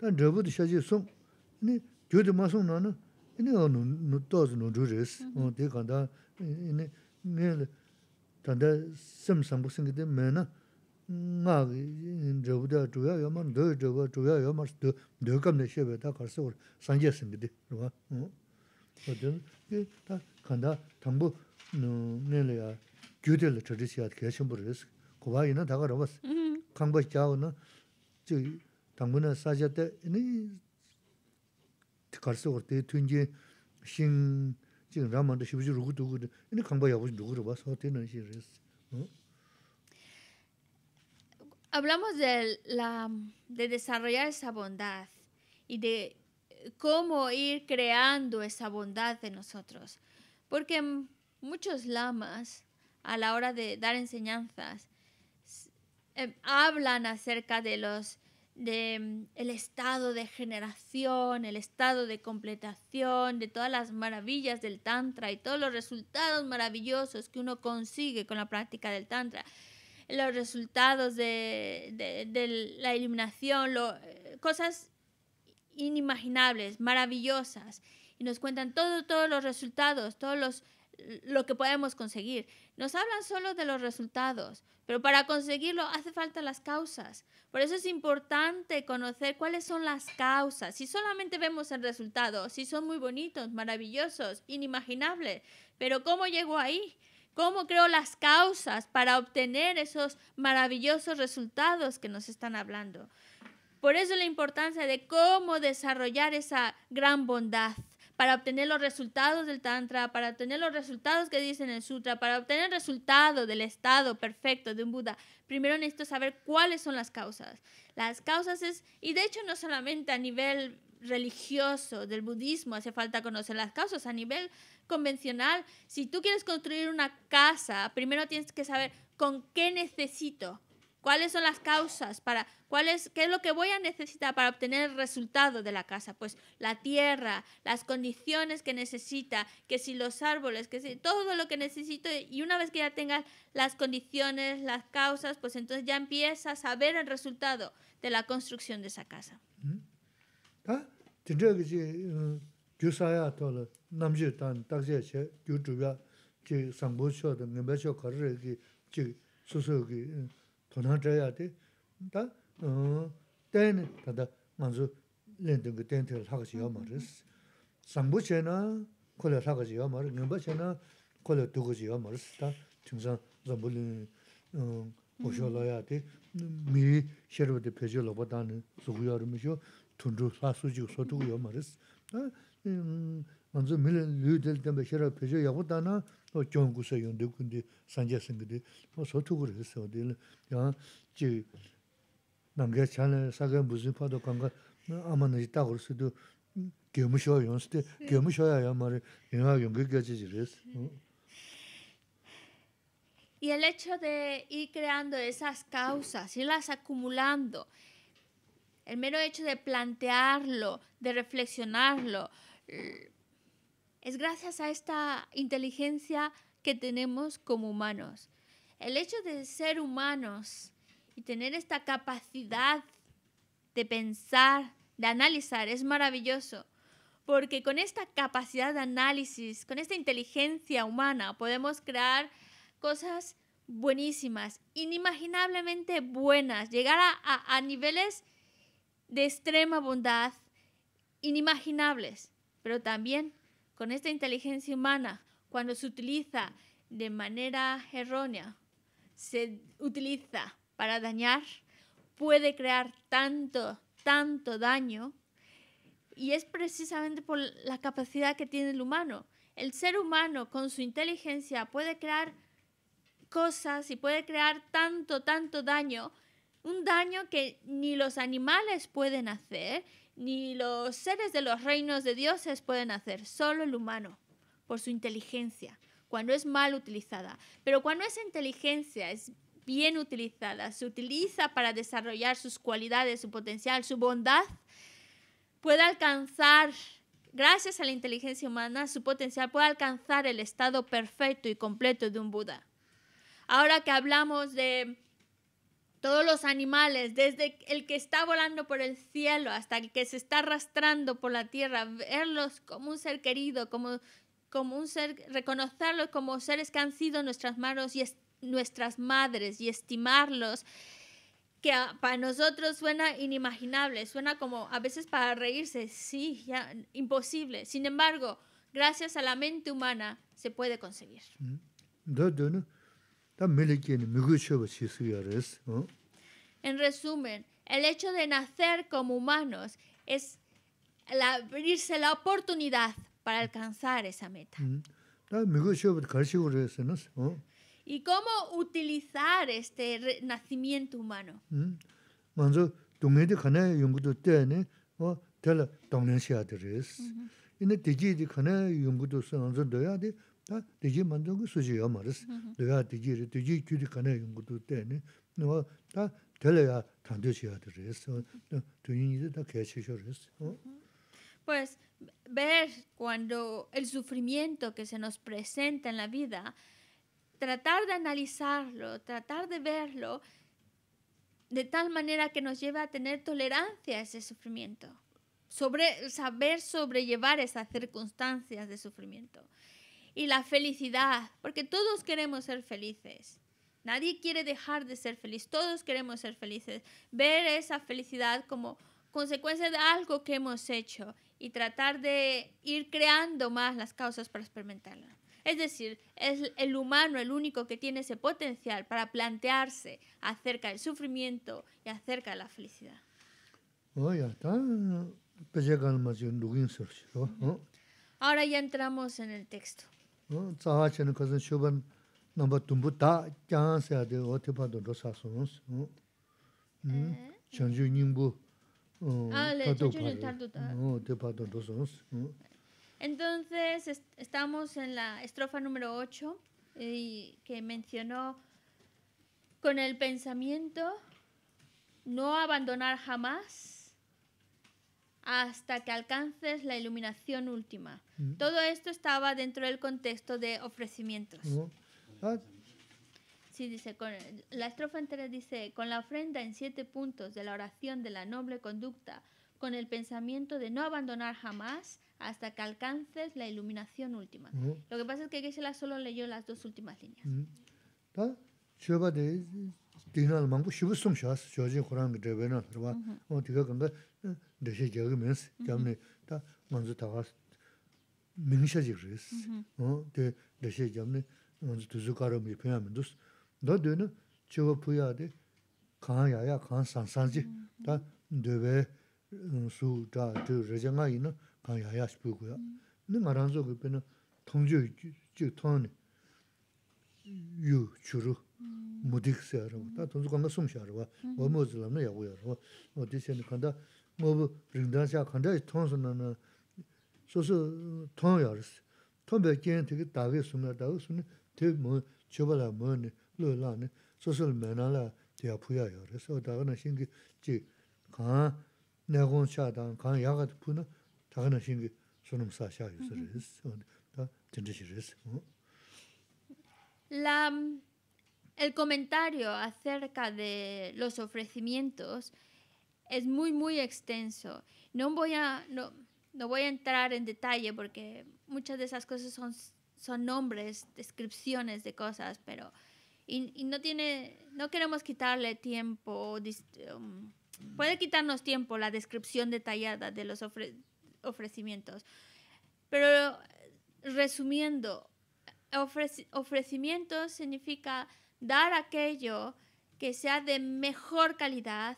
dan drabu di shaji sum, ini gyo di ma sum na na, ini a nu dozi nu dhuris, di kanda, ini nga tanda sim sambu singi di me na, nga drabu da dhuya ya ma, dhuya drabu dhuya ya ma, dhuya kam na shebe ta karsi war sanje singi di, rwa. Ta Hablamos de, la, de desarrollar esa bondad y de cómo ir creando esa bondad de nosotros. Porque muchos lamas, a la hora de dar enseñanzas, em, hablan acerca de los de el estado de generación, el estado de completación, de todas las maravillas del tantra y todos los resultados maravillosos que uno consigue con la práctica del tantra, los resultados de, la iluminación, eh, cosas inimaginables, maravillosas, y nos cuentan todo, todos los resultados, todos los, lo que podemos conseguir. Nos hablan solo de los resultados, pero para conseguirlo hace falta las causas. Por eso es importante conocer cuáles son las causas. Si solamente vemos el resultado, si son muy bonitos, maravillosos, inimaginables, pero ¿cómo llegó ahí? ¿Cómo creo las causas para obtener esos maravillosos resultados que nos están hablando? Por eso la importancia de cómo desarrollar esa gran bondad para obtener los resultados del Tantra, para obtener los resultados que dicen el Sutra, para obtener el resultado del estado perfecto de un Buda, primero necesito saber cuáles son las causas. Las causas es, y de hecho no solamente a nivel religioso del budismo hace falta conocer las causas, a nivel convencional, si tú quieres construir una casa, primero tienes que saber con qué necesito ¿Cuáles son las causas? Para, ¿cuál es, ¿Qué es lo que voy a necesitar para obtener el resultado de la casa? Pues la tierra, las condiciones que necesita, que si los árboles, que si todo lo que necesito. Y una vez que ya tengas las condiciones, las causas, pues entonces ya empiezas a ver el resultado de la construcción de esa casa. Mm-hmm. Ah, konaa chaya di, da, teni, tanda, manzu, lindungi teni tila thakasi yaa maris. Sambu che na, kola thakasi yaa maris, ngenpa che na, kola dukasi yaa maris, da, tingsan, zambu lini, osho la yaa di, miri, sherwa di pechio loba dani, zuku yaa shio, tundru, suji, maris. gyōnggūsa yōngdē kūndē sāngyā sāngyā mō sō tūgu rī sō dē yāng jī nāngyā chāna sāgā mūsī pātō kāngā āmā nā jī tā gu rī sō dō gyōmu shō yōng sō dē ya shō yā yā mā rī yāng yōnggī gyā jī jī rī sō. Y el hecho de ir creando esas causas, irlas acumulando, el mero hecho de plantearlo, de reflexionarlo, es gracias a esta inteligencia que tenemos como humanos. El hecho de ser humanos y tener esta capacidad de pensar, de analizar, es maravilloso, porque con esta capacidad de análisis, con esta inteligencia humana, podemos crear cosas buenísimas, inimaginablemente buenas, llegar a, niveles de extrema bondad inimaginables, pero también con esta inteligencia humana, cuando se utiliza de manera errónea, se utiliza para dañar, puede crear tanto, tanto daño. Y es precisamente por la capacidad que tiene el humano. El ser humano con su inteligencia puede crear cosas y puede crear tanto, tanto daño, un daño que ni los animales pueden hacer ni los seres de los reinos de dioses pueden hacer, solo el humano, por su inteligencia, cuando es mal utilizada. Pero cuando esa inteligencia es bien utilizada, se utiliza para desarrollar sus cualidades, su potencial, su bondad, puede alcanzar, gracias a la inteligencia humana, su potencial puede alcanzar el estado perfecto y completo de un Buda. Ahora que hablamos de todos los animales, desde el que está volando por el cielo hasta el que se está arrastrando por la tierra, verlos como un ser querido, como, como un ser, reconocerlos como seres que han sido nuestras manos y nuestras madres y estimarlos, que para nosotros suena inimaginable, suena como a veces para reírse, sí, ya, imposible. Sin embargo, gracias a la mente humana se puede conseguir. Mm. En resumen, el hecho de nacer como humanos es abrirse la oportunidad para alcanzar esa meta. ¿Y cómo utilizar este nacimiento humano? Cuando tu mente de canela y un gusto tiene, o te la dan enciéteres, y no te diga de canela y un gusto de la pues ver cuando el sufrimiento que se nos presenta en la vida tratar de analizarlo tratar de verlo de tal manera que nos lleve a tener tolerancia a ese sufrimiento sobre saber sobrellevar esas circunstancias de sufrimiento y la felicidad, porque todos queremos ser felices. Nadie quiere dejar de ser feliz, todos queremos ser felices. Ver esa felicidad como consecuencia de algo que hemos hecho y tratar de ir creando más las causas para experimentarla. Es decir, es el humano el único que tiene ese potencial para plantearse acerca del sufrimiento y acerca de la felicidad. Ahora ya entramos en el texto. Entonces estamos en la estrofa número 8 que mencionó con el pensamiento no abandonar jamás hasta que alcances la iluminación última. Mm. Todo esto estaba dentro del contexto de ofrecimientos. Oh. Ah. Sí, dice, con, la estrofa entera dice, con la ofrenda en siete puntos de la oración de la noble conducta, con el pensamiento de no abandonar jamás hasta que alcances la iluminación última. Mm. Lo que pasa es que geshe solo leyó las dos últimas líneas. Mm. Ah. 디날 망고 슈브송 샤스 조지 코란 드베나 르바 어 디가 근데 대시 제가 면스 다 먼저 다가 민샤지 그랬어 어 대시 잠네 먼저 두즈카로 미편하면 두스 너 되는 저거 부야데 강야야 강다 드베 수다 저 저장아 있는 강야야 싶고요 근데 말안 저거 빼는 통주 저 통은 유 주로 mudik 다 arawa, taa tunzu kanda sum se arawa, wa mu zilam na yagu yarawa. O di se kanda, mu bu rindan se a kanda i ton su na na, su su ton yarawas. Ton be kien tiki dagi sum na, dagi sum ni, ti mu chiba la O shingi ji, na, shingi sunum Lam... El comentario acerca de los ofrecimientos es muy, muy extenso. No voy a, no, voy a entrar en detalle porque muchas de esas cosas son, son nombres, descripciones de cosas, pero... Y, no tiene no queremos quitarle tiempo um, puede quitarnos tiempo la descripción detallada de los ofrecimientos pero resumiendo ofrecimientos ofrecimiento significa dar aquello que sea de mejor calidad,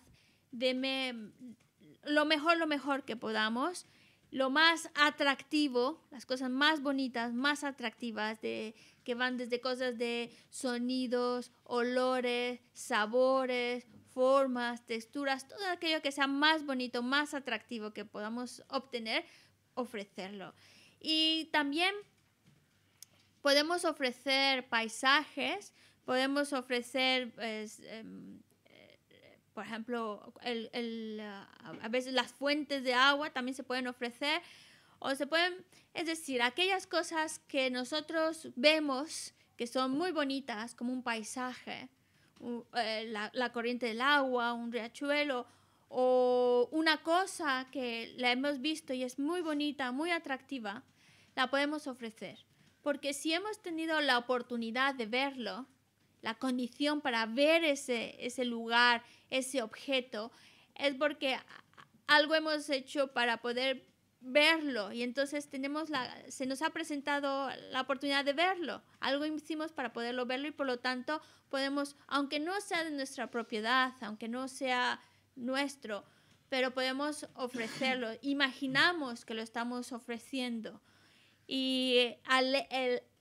lo mejor, lo mejor que podamos, lo más atractivo, las cosas más bonitas, más atractivas, que van desde cosas de sonidos, olores, sabores, formas, texturas, todo aquello que sea más bonito, más atractivo que podamos obtener, ofrecerlo. Y también podemos ofrecer paisajes, Podemos ofrecer, pues, em, eh, eh, por ejemplo, ah, a veces las fuentes de agua también se pueden ofrecer. O se pueden, es decir, aquellas cosas que nosotros vemos que son muy bonitas, como un paisaje, eh, la, la, corriente del agua, un riachuelo, o una cosa que la hemos visto y es muy bonita, muy atractiva, la podemos ofrecer. Porque si hemos tenido la oportunidad de verlo, la condición para ver ese, ese lugar, ese objeto, es porque algo hemos hecho para poder verlo y entonces tenemos la, se nos ha presentado la oportunidad de verlo, algo hicimos para poderlo verlo y por lo tanto podemos, aunque no sea de nuestra propiedad, aunque no sea nuestro, pero podemos ofrecerlo, imaginamos que lo estamos ofreciendo y al, el,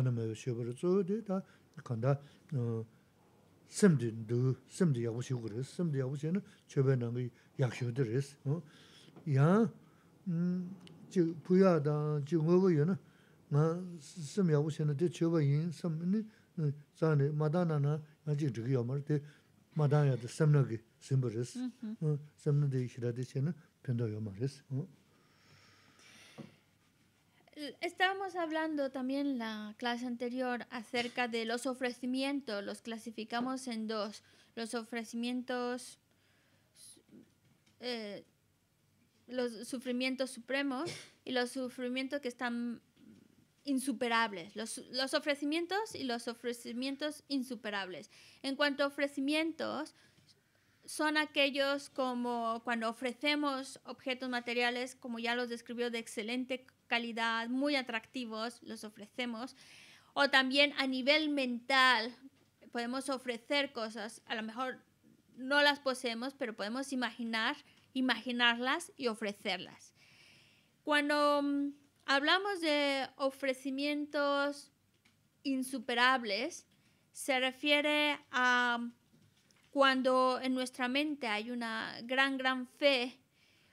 ānā mē wē shē bē rē tsō dē tā kāndā sēm dē ndū, sēm dē yāgbō shē gu rē sē, sēm dē yāgbō shē nē chē bē nā ngī yāg shē dē Estábamos hablando también la clase anterior acerca de los ofrecimientos. Los clasificamos en dos. Los ofrecimientos, eh, los sufrimientos supremos y los sufrimientos que están insuperables. Los, los ofrecimientos y los ofrecimientos insuperables. En cuanto a ofrecimientos, son aquellos como cuando ofrecemos objetos materiales, como ya los describió, de excelente calidad, muy atractivos, los ofrecemos. O también a nivel mental, podemos ofrecer cosas, a lo mejor no las poseemos, pero podemos imaginar, imaginarlas y ofrecerlas. Cuando mm, hablamos de ofrecimientos insuperables, se refiere a cuando en nuestra mente hay una gran, gran fe,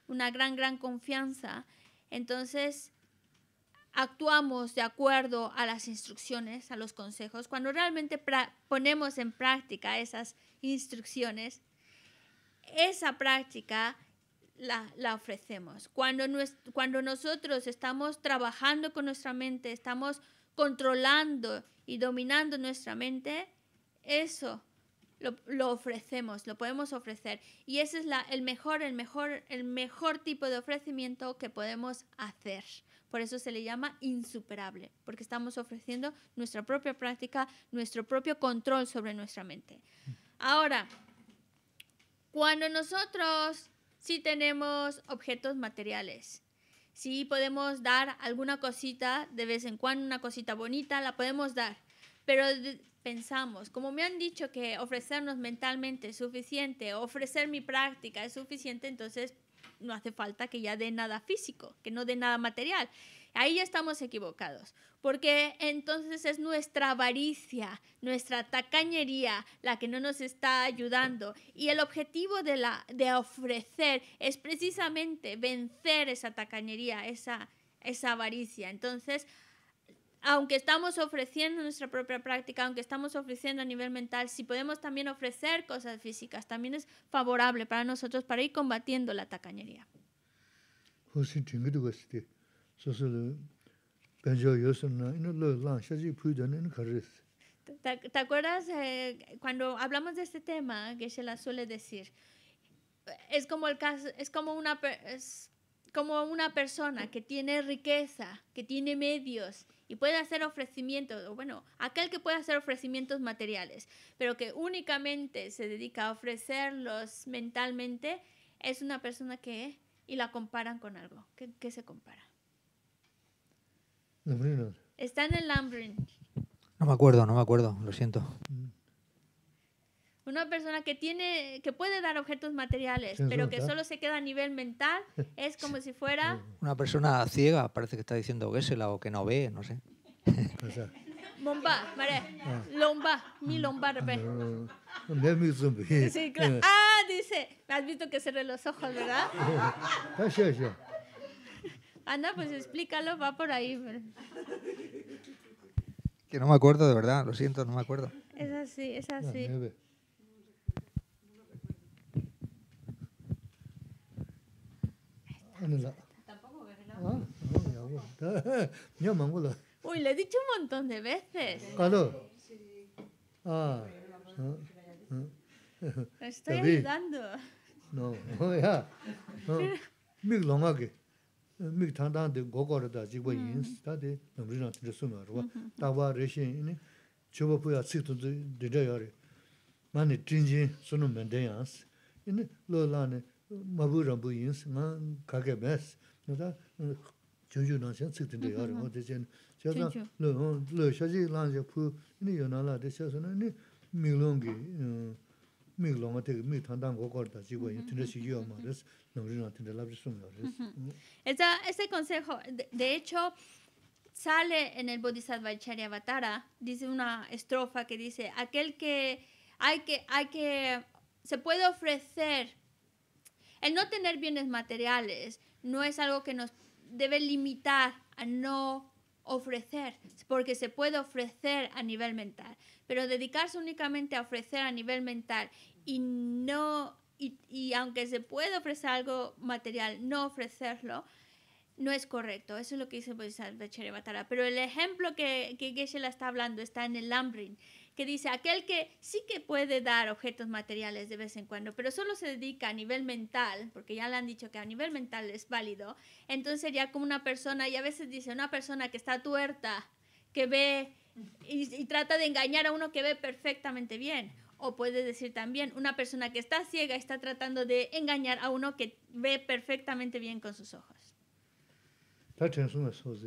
una gran, gran confianza, entonces actuamos de acuerdo a las instrucciones, a los consejos. Cuando realmente ponemos en práctica esas instrucciones, esa práctica la, la ofrecemos. Cuando, cuando nosotros estamos trabajando con nuestra mente, estamos controlando y dominando nuestra mente, eso lo, ofrecemos, lo podemos ofrecer. Y ese es el mejor, el mejor, el mejor tipo de ofrecimiento que podemos hacer. Por eso se le llama insuperable, porque estamos ofreciendo nuestra propia práctica, nuestro propio control sobre nuestra mente. Ahora, cuando nosotros sí tenemos objetos materiales, sí podemos dar alguna cosita de vez en cuando, una cosita bonita, la podemos dar, pero pensamos, como me han dicho que ofrecernos mentalmente es suficiente, ofrecer mi práctica es suficiente, entonces no hace falta que ya dé nada físico, que no dé nada material. Ahí ya estamos equivocados, porque entonces es nuestra avaricia, nuestra tacañería la que no nos está ayudando. Y el objetivo de, la, de ofrecer es precisamente vencer esa tacañería, esa, esa avaricia. Entonces, aunque estamos ofreciendo nuestra propia práctica, aunque estamos ofreciendo a nivel mental, si podemos también ofrecer cosas físicas, también es favorable para nosotros para ir combatiendo la tacañería. ¿Te, acuerdas eh, cuando hablamos de este tema que se la suele decir? Es como es como una como una persona que tiene riqueza, que tiene medios y puede hacer ofrecimientos, o bueno, aquel que puede hacer ofrecimientos materiales, pero que únicamente se dedica a ofrecerlos mentalmente, es una persona que, y la comparan con algo. ¿Qué, se compara? Está en el Lambrin. No me acuerdo, no me acuerdo, lo siento. Mm. Una persona que tiene, que puede dar objetos materiales, pero que solo se queda a nivel mental, es como si fuera... Una persona ciega, parece que está diciendo Gessela o que no ve, no sé. Bomba, mare, ah. lomba, mi lomba, repe. Ah, dice, has visto que cerré los ojos, ¿verdad? Anda, pues explícalo, va por ahí. Que no me acuerdo, de verdad, lo siento, no me acuerdo. Es así, es ah, así. anila. Tampoco verla. Ah, no, ya, bueno. Uy, le he dicho un montón de veces. Claro. Ah. ah. Estoy ayudando. No, No. Mig longa que. Mig tantan de gogoro da jigo yin. de de de lo mabu rambu yinsi nga kage mes. Nata chunchu nanshan tsikdinde yari nga dechen. Chata lo shaji lanja pu ni yonala de shasana ni miglongi mi tegi mig tandang gogor da jigwa yin tinde shi yuwa ma res nangri na tinde labri sumyo res. Ese consejo, de hecho, sale en el Bodhisattva Charya Avatara, dice una estrofa que dice, aquel que hay que, hay que, se puede ofrecer el no tener bienes materiales no es algo que nos debe limitar a no ofrecer, porque se puede ofrecer a nivel mental, pero dedicarse únicamente a ofrecer a nivel mental y no y, aunque se puede ofrecer algo material, no ofrecerlo, no es correcto. Eso es lo que dice Bodhisattva Charyavatara. Pero el ejemplo que, que Geshe la está hablando está en el Lambrin que dice, aquel que sí que puede dar objetos materiales de vez en cuando, pero solo se dedica a nivel mental, porque ya le han dicho que a nivel mental es válido, entonces sería como una persona, y a veces dice, una persona que está tuerta, que ve y, trata de engañar a uno que ve perfectamente bien. O puede decir también, una persona que está ciega está tratando de engañar a uno que ve perfectamente bien con sus ojos.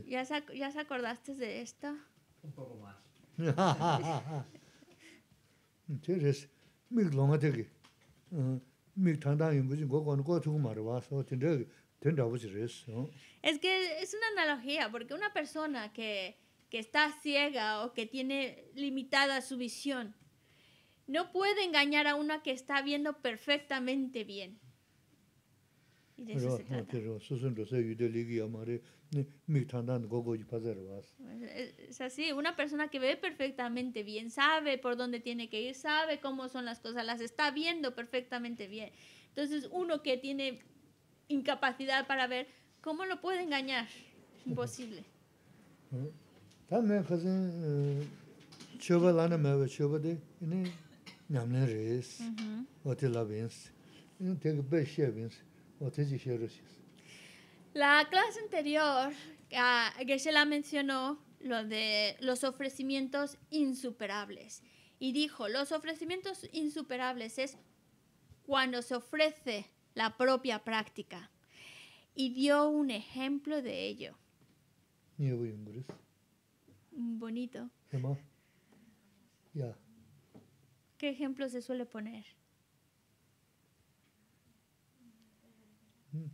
¿Ya, se, acordaste de esto? Un poco más. Es que es una analogía porque una persona que que está ciega o que tiene limitada su visión no puede engañar a una que está viendo perfectamente bien pero 그래서 그래서 수순도서 유들리기 아마레 미탄단 고고지 파자르바스 es así una persona que ve perfectamente bien sabe por dónde tiene que ir sabe cómo son las cosas las está viendo perfectamente bien entonces uno que tiene incapacidad para ver cómo lo puede engañar imposible también hacen eh, chobalana me chobade ni ñamne res otela bens ni te be shebens la clase anterior, que ah, Geshe-la mencionó lo de los ofrecimientos insuperables. Y dijo, los ofrecimientos insuperables es cuando se ofrece la propia práctica. Y dio un ejemplo de ello. Bonito. ¿Qué ejemplo se suele poner? Mm,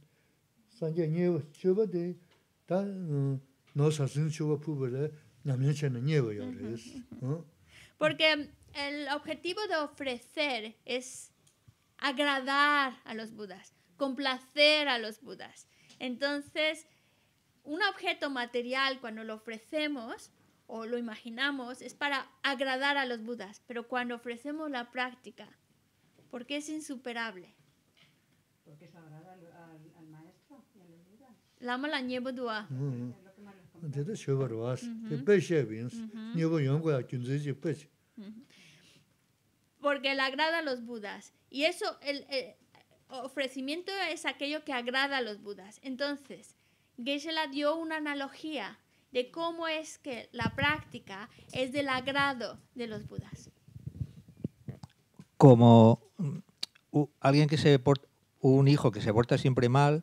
porque mm, el objetivo de ofrecer es agradar a los budas, complacer a los budas. Entonces, un objeto material cuando lo ofrecemos o lo imaginamos es para agradar a los budas, pero cuando ofrecemos la práctica, porque es insuperable. Porque es agradable. Porque le agrada a los budas. Y eso, el, ofrecimiento es aquello que agrada a los budas. Entonces, Geshe-la dio una analogía de cómo es que la práctica es del agrado de los budas. Como mm, alguien que se porta, un hijo que se porta siempre mal,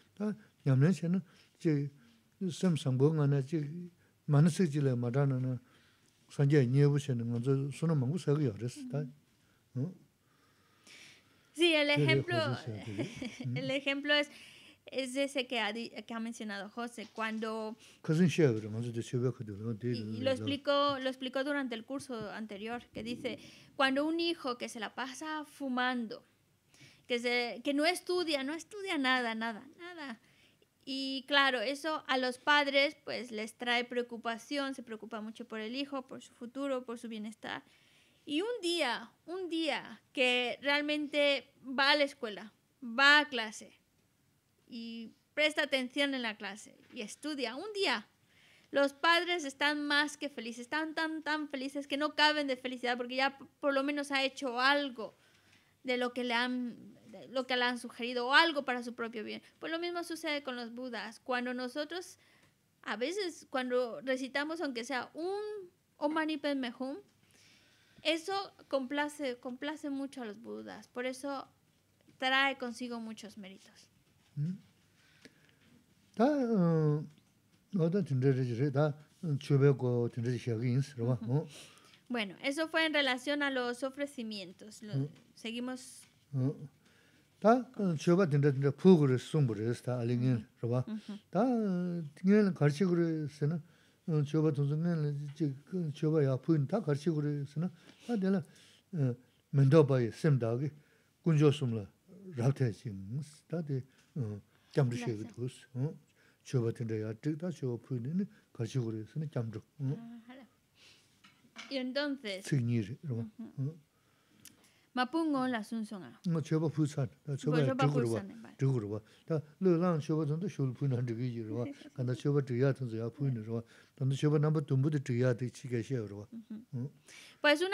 다 Sí, el ejemplo, pues, el ¿eh? ejemplo es, es ese que ha, que ha mencionado José, cuando... lo explicó, lo explicó durante el curso anterior, que dice, cuando un hijo que se la pasa fumando, que, no estudia, no estudia nada, nada, nada. Y claro, eso a los padres pues les trae preocupación, se preocupa mucho por el hijo, por su futuro, por su bienestar. Y un día, un día que realmente va a la escuela, va a clase y presta atención en la clase y estudia, un día los padres están más que felices, están tan, tan felices que no caben de felicidad porque ya por lo menos ha hecho algo de lo que le han lo que le han sugerido o algo para su propio bien. Pues lo mismo sucede con los budas. Cuando nosotros, a veces, cuando recitamos, aunque sea un Om Mani Padme eso complace, complace mucho a los budas. Por eso trae consigo muchos méritos. Bueno, eso fue en relación a los ofrecimientos. Mm. Seguimos. Mm. 다 čioba tindā tindā phūguris sūṅguris tā alingin rwa tā ngayon karcikuris sīna čioba tūnsuk ngayon čioba ākhūyini tā karcikuris sīna tā dēla mendopāya sīmdāgī guñjōsumla rākhthēsiñi mūs tā dē camruśe gādhūs čioba tindā ākhūyini tā čioba phūyini nī karcikuris nī camru pues una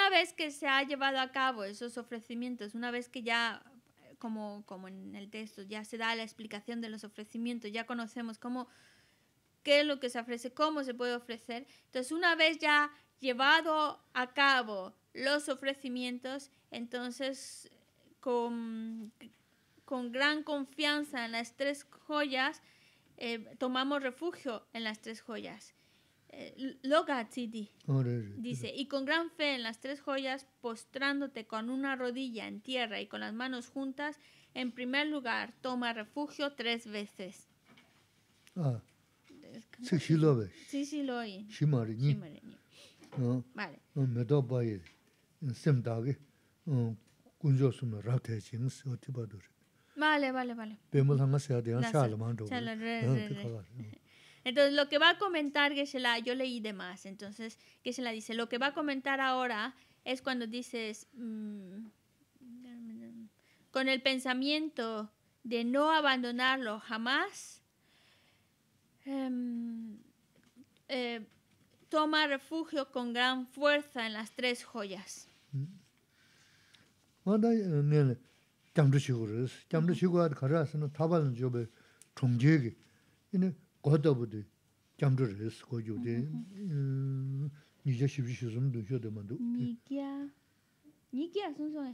vez que se ha llevado a cabo esos ofrecimientos una vez que ya como como en el texto ya se da la explicación de los ofrecimientos ya conocemos cómo qué es lo que se ofrece cómo se puede ofrecer entonces una vez ya llevado a cabo los ofrecimientos entonces, con, gran confianza en las tres joyas, eh, tomamos refugio en las tres joyas. Eh, Loga City dice, y con gran fe en las tres joyas, postrándote con una rodilla en tierra y con las manos juntas, en primer lugar, toma refugio tres veces. Ah. Sí, sí lo ves. Sí, sí lo oí. Sí, Vale. Vale, vale, vale. Entonces, lo que va a comentar Geshe-la, yo leí de más, entonces se la dice, lo que va a comentar ahora es cuando dices, mm, con el pensamiento de no abandonarlo jamás, em, eh, toma refugio con gran fuerza en las tres joyas. Mm. wanda eh, ngayla jamdru shigu riz, jamdru mm-hmm. shigu wad kharaa sanu tabal nzhobe chungjeegi, ina kohda budi jamdru riz kogyo di, mm-hmm. eh, nija shibri shizum dunshio di mandu. Nigya, nigya sunsoe,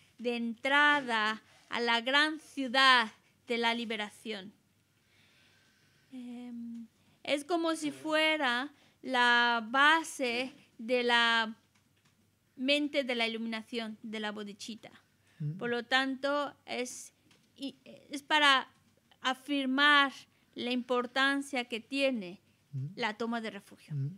de entrada a la gran ciudad de la liberación. Em, es como si fuera la base de la mente de la iluminación de la bodichita. Mm. Por lo tanto, es, es para afirmar la importancia que tiene mm. la toma de refugio. Mm.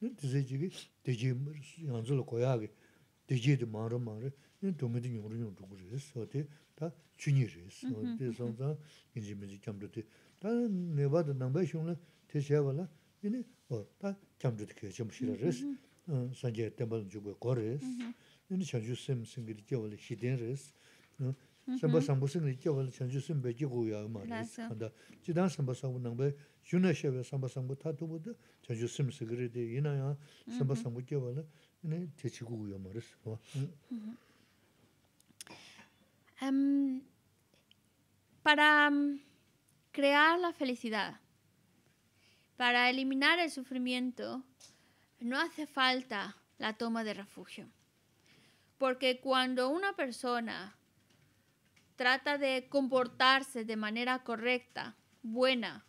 dhizhe jige dheje 고야기 koyaage, dheje dhe maro maro, yin dhome dhe nyungru nyungdhugu rees, o te ta chunyi rees, 다 te san san yinzhi minzhi kiamdru te. Ta neba dhe nangbay shungla te shaywa la, yini o ta kiamdru te kiyo chambushira rees, sanje tenpal nchukwe ko para crear la felicidad para eliminar el sufrimiento no hace falta la toma de refugio porque cuando una persona trata de comportarse de manera correcta buena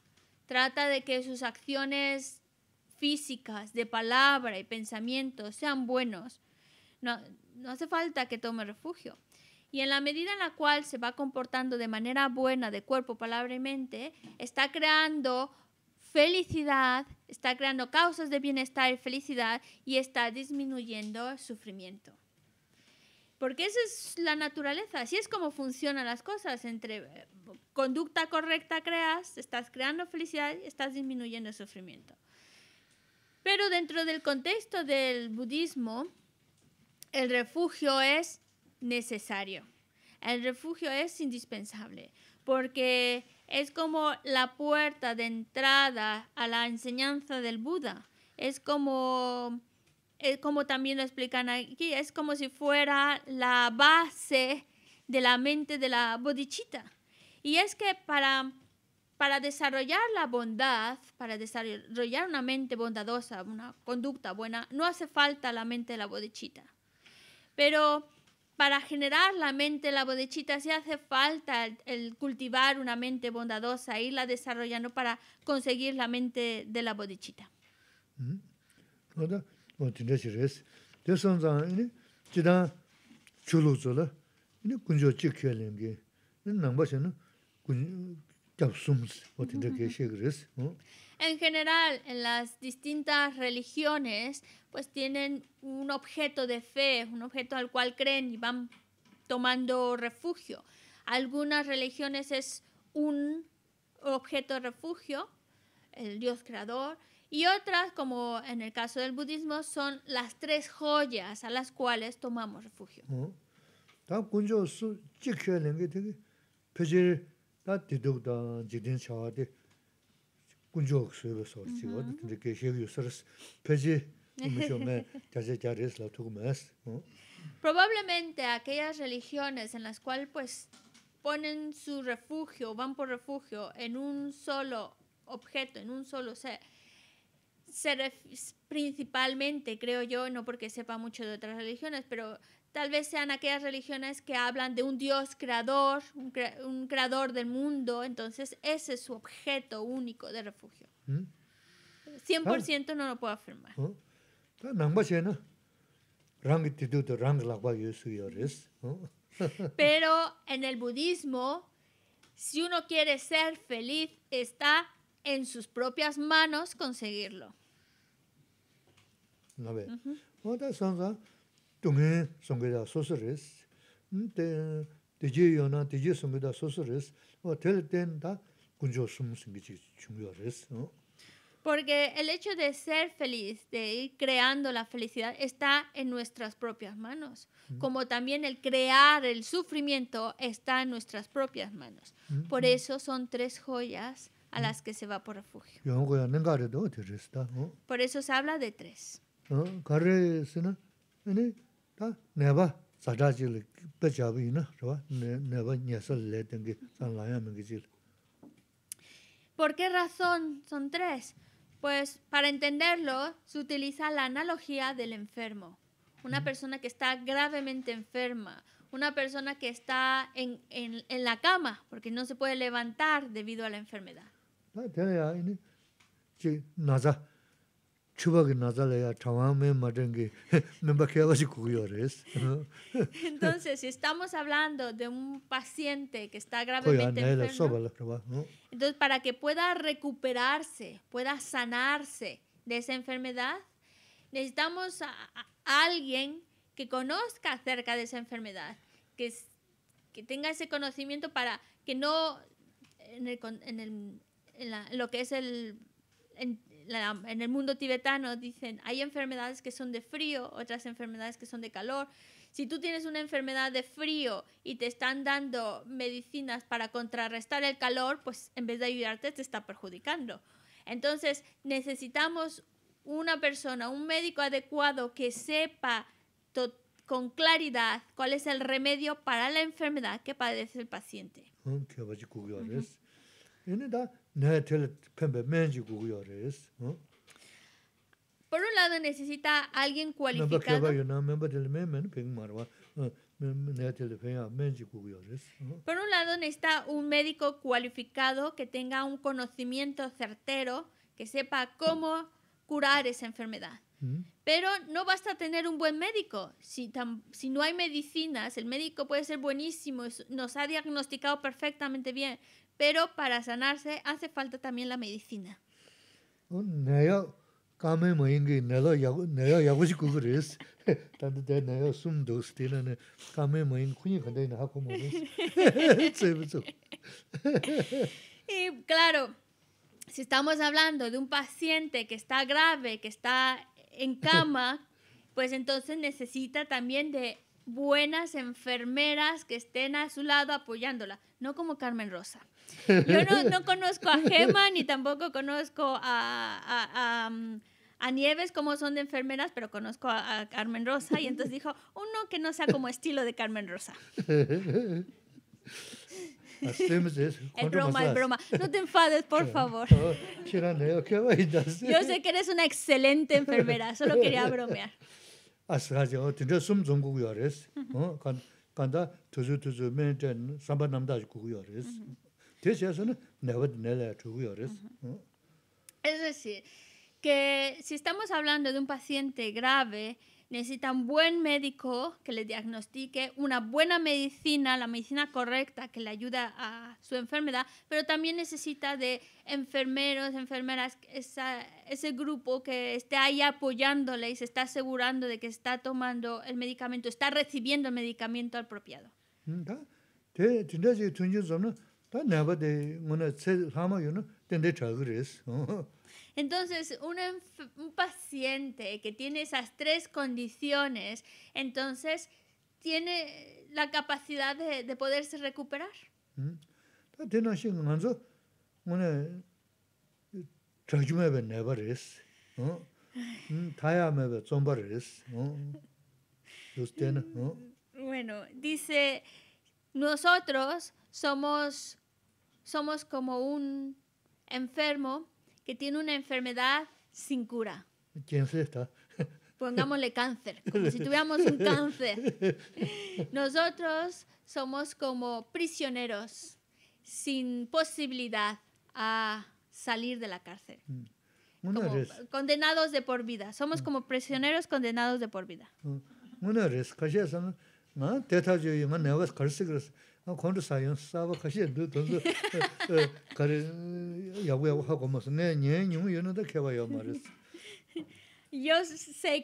trata de que sus acciones físicas, de palabra y pensamiento sean buenos, no, hace falta que tome refugio. Y en la medida en la cual se va comportando de manera buena de cuerpo, palabra y mente, está creando felicidad, está creando causas de bienestar y felicidad y está disminuyendo sufrimiento. Porque esa es la naturaleza, así es como funcionan las cosas. Entre eh, conducta correcta creas, estás creando felicidad, y estás disminuyendo el sufrimiento. Pero dentro del contexto del budismo, el refugio es necesario. El refugio es indispensable porque es como la puerta de entrada a la enseñanza del Buda. Es como, como también lo explican aquí, es como si fuera la base de la mente de la bodhichitta. Y es que para para desarrollar la bondad, para desarrollar una mente bondadosa, una conducta buena, no hace falta la mente de la bodechita. Pero para generar la mente de la bodechita sí hace falta el, cultivar una mente bondadosa, y la desarrollando para conseguir la mente de la bodechita. Mm-hmm. En general, en las distintas religiones, pues tienen un objeto de fe, un objeto al cual creen y van tomando refugio. Algunas religiones es un objeto de refugio, el Dios creador, y otras, como en el caso del budismo, son las tres joyas a las cuales tomamos refugio. Probablemente aquellas religiones en las cuales pues ponen su refugio, van por refugio en un solo objeto, en un solo ser, se principalmente creo yo, no porque sepa mucho de otras religiones, pero Tal vez sean aquellas religiones que hablan de un Dios creador, un, creador del mundo, entonces ese es su objeto único de refugio. 100% ¿Mm? no lo puedo afirmar. Pero en el budismo, si uno quiere ser feliz, está en sus propias manos conseguirlo. son. Porque el hecho de ser feliz, de ir creando la felicidad, está en nuestras propias manos. Mm. Como también el crear el sufrimiento está en nuestras propias manos. Mm, mm. Por eso son tres joyas a las que se va por refugio. Por eso se habla de tres. ¿Por qué razón son tres? Pues para entenderlo se utiliza la analogía del enfermo. Una mm. persona que está gravemente enferma, una persona que está en, en, en la cama porque no se puede levantar debido a la enfermedad. Entonces, si estamos hablando de un paciente que está gravemente enfermo, entonces para que pueda recuperarse, pueda sanarse de esa enfermedad, necesitamos a, alguien que conozca acerca de esa enfermedad, que, que tenga ese conocimiento para que no en, el, en, el, lo que es el en, en el mundo tibetano dicen, hay enfermedades que son de frío, otras enfermedades que son de calor. Si tú tienes una enfermedad de frío y te están dando medicinas para contrarrestar el calor, pues en vez de ayudarte te está perjudicando. Entonces necesitamos una persona, un médico adecuado que sepa con claridad cuál es el remedio para la enfermedad que padece el paciente. Uh -huh. Por un lado necesita alguien cualificado. Por un lado necesita un médico cualificado que tenga un conocimiento certero, que sepa cómo curar esa enfermedad. Pero no basta tener un buen médico. Si, si no hay medicinas, el médico puede ser buenísimo, nos ha diagnosticado perfectamente bien, pero para sanarse hace falta también la medicina. y claro, si estamos hablando de un paciente que está grave, que está en cama, pues entonces necesita también de buenas enfermeras que estén a su lado apoyándola, no como Carmen Rosa. Yo no, conozco a Gema ni tampoco conozco a, a, a, um, Nieves como son de enfermeras, pero conozco a, Carmen Rosa y entonces dijo, uno que no sea como estilo de Carmen Rosa. Es broma, es broma. No te enfades, por ah, favor. Oh, yo sé que eres una excelente enfermera, solo quería bromear. 아스라지 어 es decir, que si estamos hablando de un paciente grave, necesita un buen médico que le diagnostique, una buena medicina, la medicina correcta que le ayuda a su enfermedad, pero también necesita de enfermeros, enfermeras, ese grupo que esté ahí apoyándole y se está asegurando de que está tomando el medicamento, está recibiendo el medicamento apropiado. ¿Mm? ¿Ah? Entonces, un, paciente que tiene esas tres condiciones, entonces, ¿tiene la capacidad de, de poderse recuperar? Bueno, dice, nosotros somos somos como un enfermo que tiene una enfermedad sin cura. ¿Quién se está? Pongámosle cáncer, como si tuviéramos un cáncer. Nosotros somos como prisioneros sin posibilidad a salir de la cárcel. Mm. condenados de por vida. Somos mm. como prisioneros condenados de por vida. Yo sé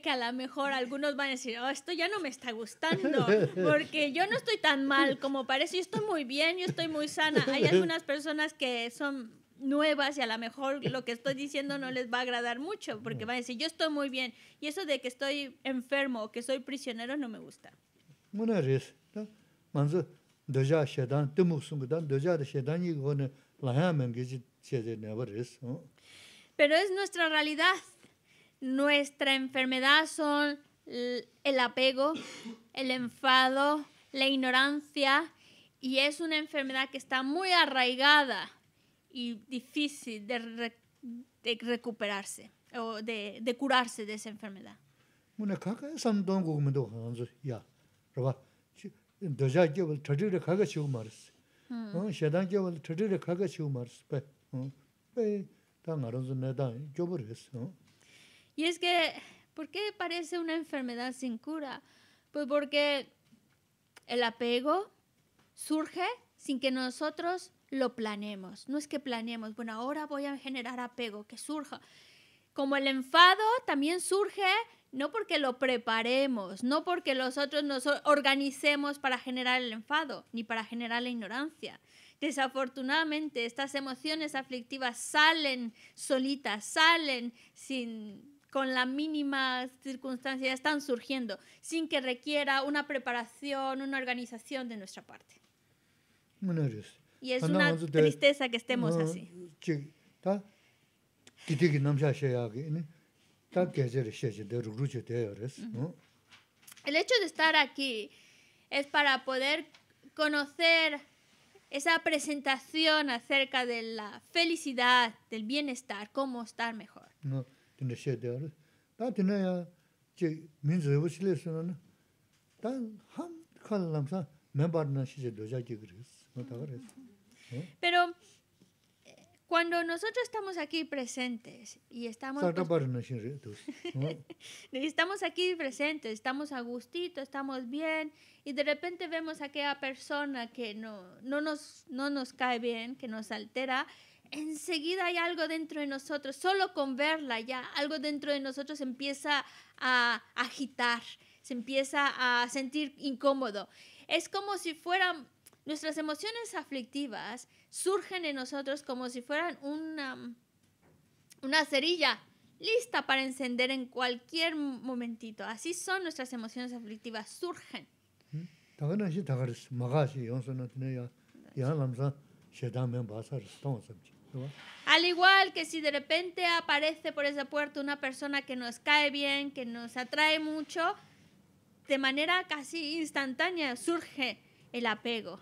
que a lo mejor algunos van a decir, oh, esto ya no me está gustando, porque yo no estoy tan mal como parece, yo estoy muy bien, yo estoy muy sana. Hay algunas personas que son nuevas y a lo mejor lo que estoy diciendo no les va a agradar mucho, porque van a decir, yo estoy muy bien, y eso de que estoy enfermo o que soy prisionero no me gusta. Bueno, pero es nuestra realidad. Nuestra enfermedad son el apego, el enfado, la ignorancia y es una enfermedad que está muy arraigada y difícil de, recuperarse o de, de curarse de esa enfermedad. Hmm. Hmm, hmm, y es que ¿por qué parece una enfermedad sin cura? Pues porque el apego surge sin que nosotros lo planeemos. No es que planeemos, bueno, ahora voy a generar apego, que surja. Como el enfado también surge no porque lo preparemos, no porque nosotros nos organicemos para generar el enfado, ni para generar la ignorancia. Desafortunadamente, estas emociones aflictivas salen solitas, salen sin con la mínima circunstancia, están surgiendo, sin que requiera una preparación, una organización de nuestra parte. Y es una tristeza que estemos así. El hecho de estar aquí es para poder conocer esa presentación acerca de la felicidad, del bienestar, cómo estar mejor. Pero cuando nosotros estamos aquí presentes y estamos... Pues, estamos aquí presentes, estamos a gustito, estamos bien y de repente vemos a aquella persona que no, no, nos, no nos cae bien, que nos altera, enseguida hay algo dentro de nosotros, solo con verla ya, algo dentro de nosotros empieza a agitar, se empieza a sentir incómodo. Es como si fuera Nuestras emociones aflictivas surgen en nosotros como si fueran una, una cerilla lista para encender en cualquier momentito. Así son nuestras emociones aflictivas, surgen. ¿Mm? Al igual que si de repente aparece por esa puerta una persona que nos cae bien, que nos atrae mucho, de manera casi instantánea surge el apego.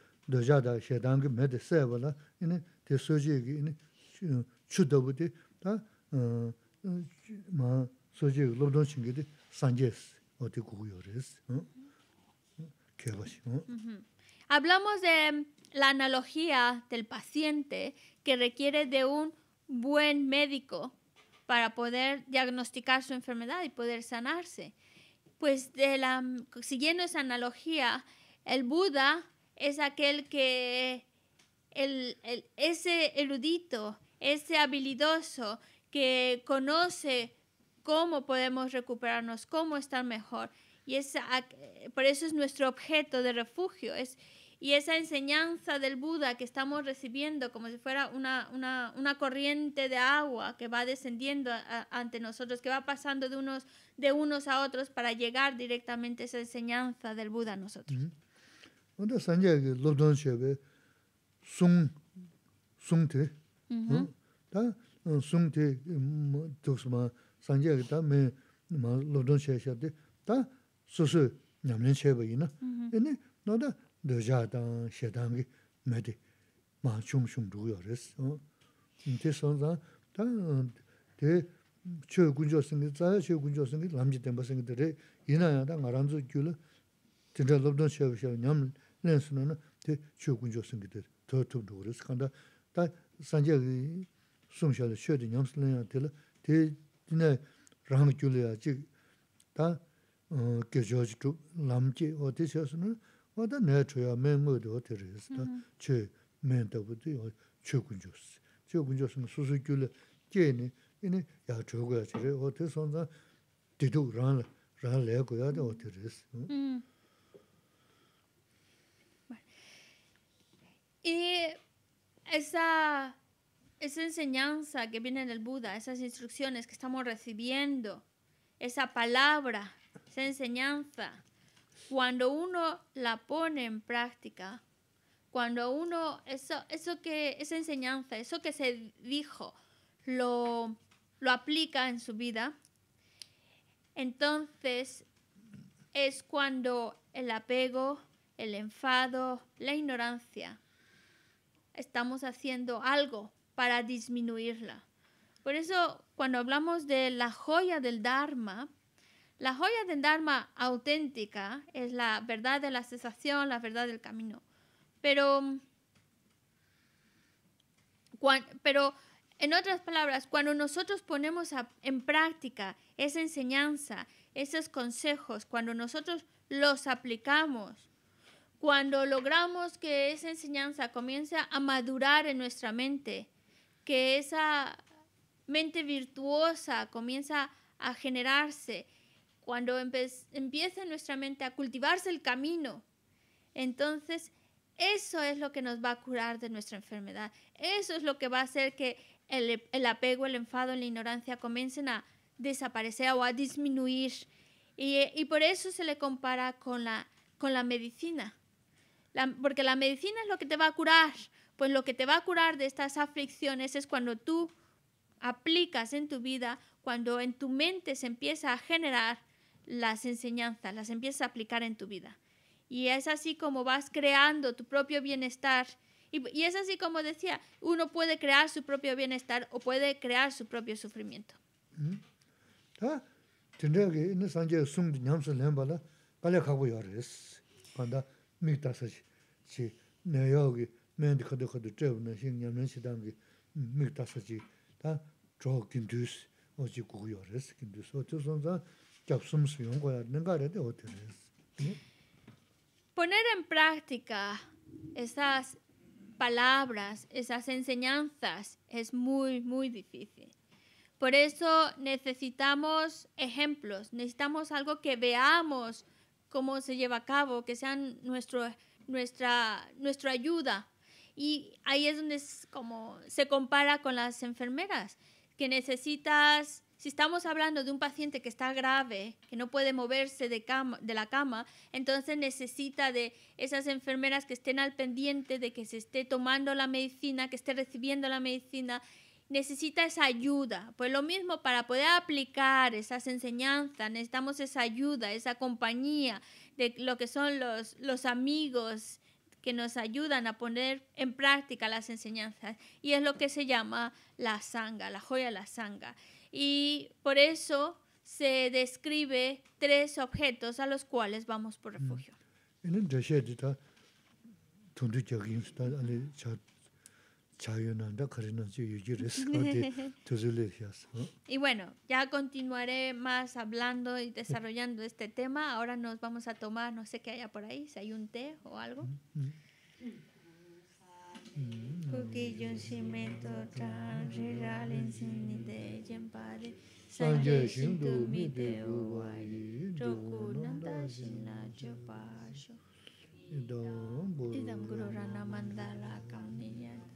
Hablamos de la analogía del paciente que requiere de un buen médico para poder diagnosticar su enfermedad y poder sanarse. Pues de la, siguiendo esa analogía, el Buda es aquel que ese erudito, ese habilidoso que conoce cómo podemos recuperarnos, cómo estar mejor. Y por eso es nuestro objeto de refugio. Es, y esa enseñanza del Buda que estamos recibiendo como si fuera una, corriente de agua que va descendiendo ante nosotros, que va pasando de unos, de unos a otros para llegar directamente a esa enseñanza del Buda a nosotros. 근데 산재기 로돈 쉐베 숭 숭테 응다 숭테 도스마 산재기 다메 마 로돈 다 소소 냠린 쉐베이나 에네 너다 너자당 셰당기 메데 마 충충 두요레스 어 진짜 선자 다데 최 군조성이 자야 최 군조성이 남지 된 버성들이 이나야다 말한 줄 줄을 진짜 로돈 쉐베샤 냠린 lensuna na te chio kunjo sungi te tortub dhukuris. Kanda ta sanje sumsha le shio de nyamsi lenya te le te dine rangi gyul ya chi ta gejo uh, chi dhub lam chi o te shio suna o ta naya mm-hmm. choya men mo o men o susu ini ya o Y esa, enseñanza que viene del Buda, esas instrucciones que estamos recibiendo, esa palabra, esa enseñanza, cuando uno la pone en práctica, cuando uno, eso, eso que, esa enseñanza, eso que se dijo, lo aplica en su vida, entonces es cuando el apego, el enfado, la ignorancia estamos haciendo algo para disminuirla. Por eso, cuando hablamos de la joya del Dharma, la joya del Dharma auténtica es la verdad de la sensación la verdad del camino. Pero, pero en otras palabras, cuando nosotros ponemos en práctica esa enseñanza, esos consejos, cuando nosotros los aplicamos, cuando logramos que esa enseñanza comience a madurar en nuestra mente, que esa mente virtuosa comienza a generarse, cuando empieza nuestra mente a cultivarse el camino, entonces eso es lo que nos va a curar de nuestra enfermedad. Eso es lo que va a hacer que el, apego, el enfado, la ignorancia comiencen a desaparecer o a disminuir. Y, y por eso se le compara con la, con la medicina porque la medicina es lo que te va a curar. Pues lo que te va a curar de estas aflicciones es cuando tú aplicas en tu vida, cuando en tu mente se empieza a generar las enseñanzas, las empiezas a aplicar en tu vida. Y es así como vas creando tu propio bienestar. Y, es así como decía, uno puede crear su propio bienestar o puede crear su propio sufrimiento. ¿Sí? Mm-hmm mī tāsā chī nā yā gī mēn dī khatā khatā chayab nā shī ñam nā shī tāng gī mī tāsā chī tā chō kīm tūs o chī gu yō rēs kīm o tū sōn sā kyab sūm sī yōng gō nā gā rē tē o tē rēs. Poner en práctica esas palabras, esas enseñanzas es muy, muy difícil. Por eso necesitamos ejemplos, necesitamos algo que veamos, cómo se lleva a cabo, que sean nuestro, nuestra, nuestra ayuda. Y ahí es donde es como se compara con las enfermeras, que necesitas, si estamos hablando de un paciente que está grave, que no puede moverse de la cama, entonces necesita de esas enfermeras que estén al pendiente de que se esté tomando la medicina, que esté recibiendo la medicina necesita esa ayuda. Pues lo mismo, para poder aplicar esas enseñanzas, necesitamos esa ayuda, esa compañía de lo que son los, los amigos que nos ayudan a poner en práctica las enseñanzas. Y es lo que se llama la sanga, la joya la sanga. Y por eso se describe tres objetos a los cuales vamos por mm. refugio. Y bueno, ya continuaré más hablando y desarrollando este tema. Ahora nos vamos a tomar, no sé qué haya por ahí, si hay un té o algo. Mm, mm. Mm,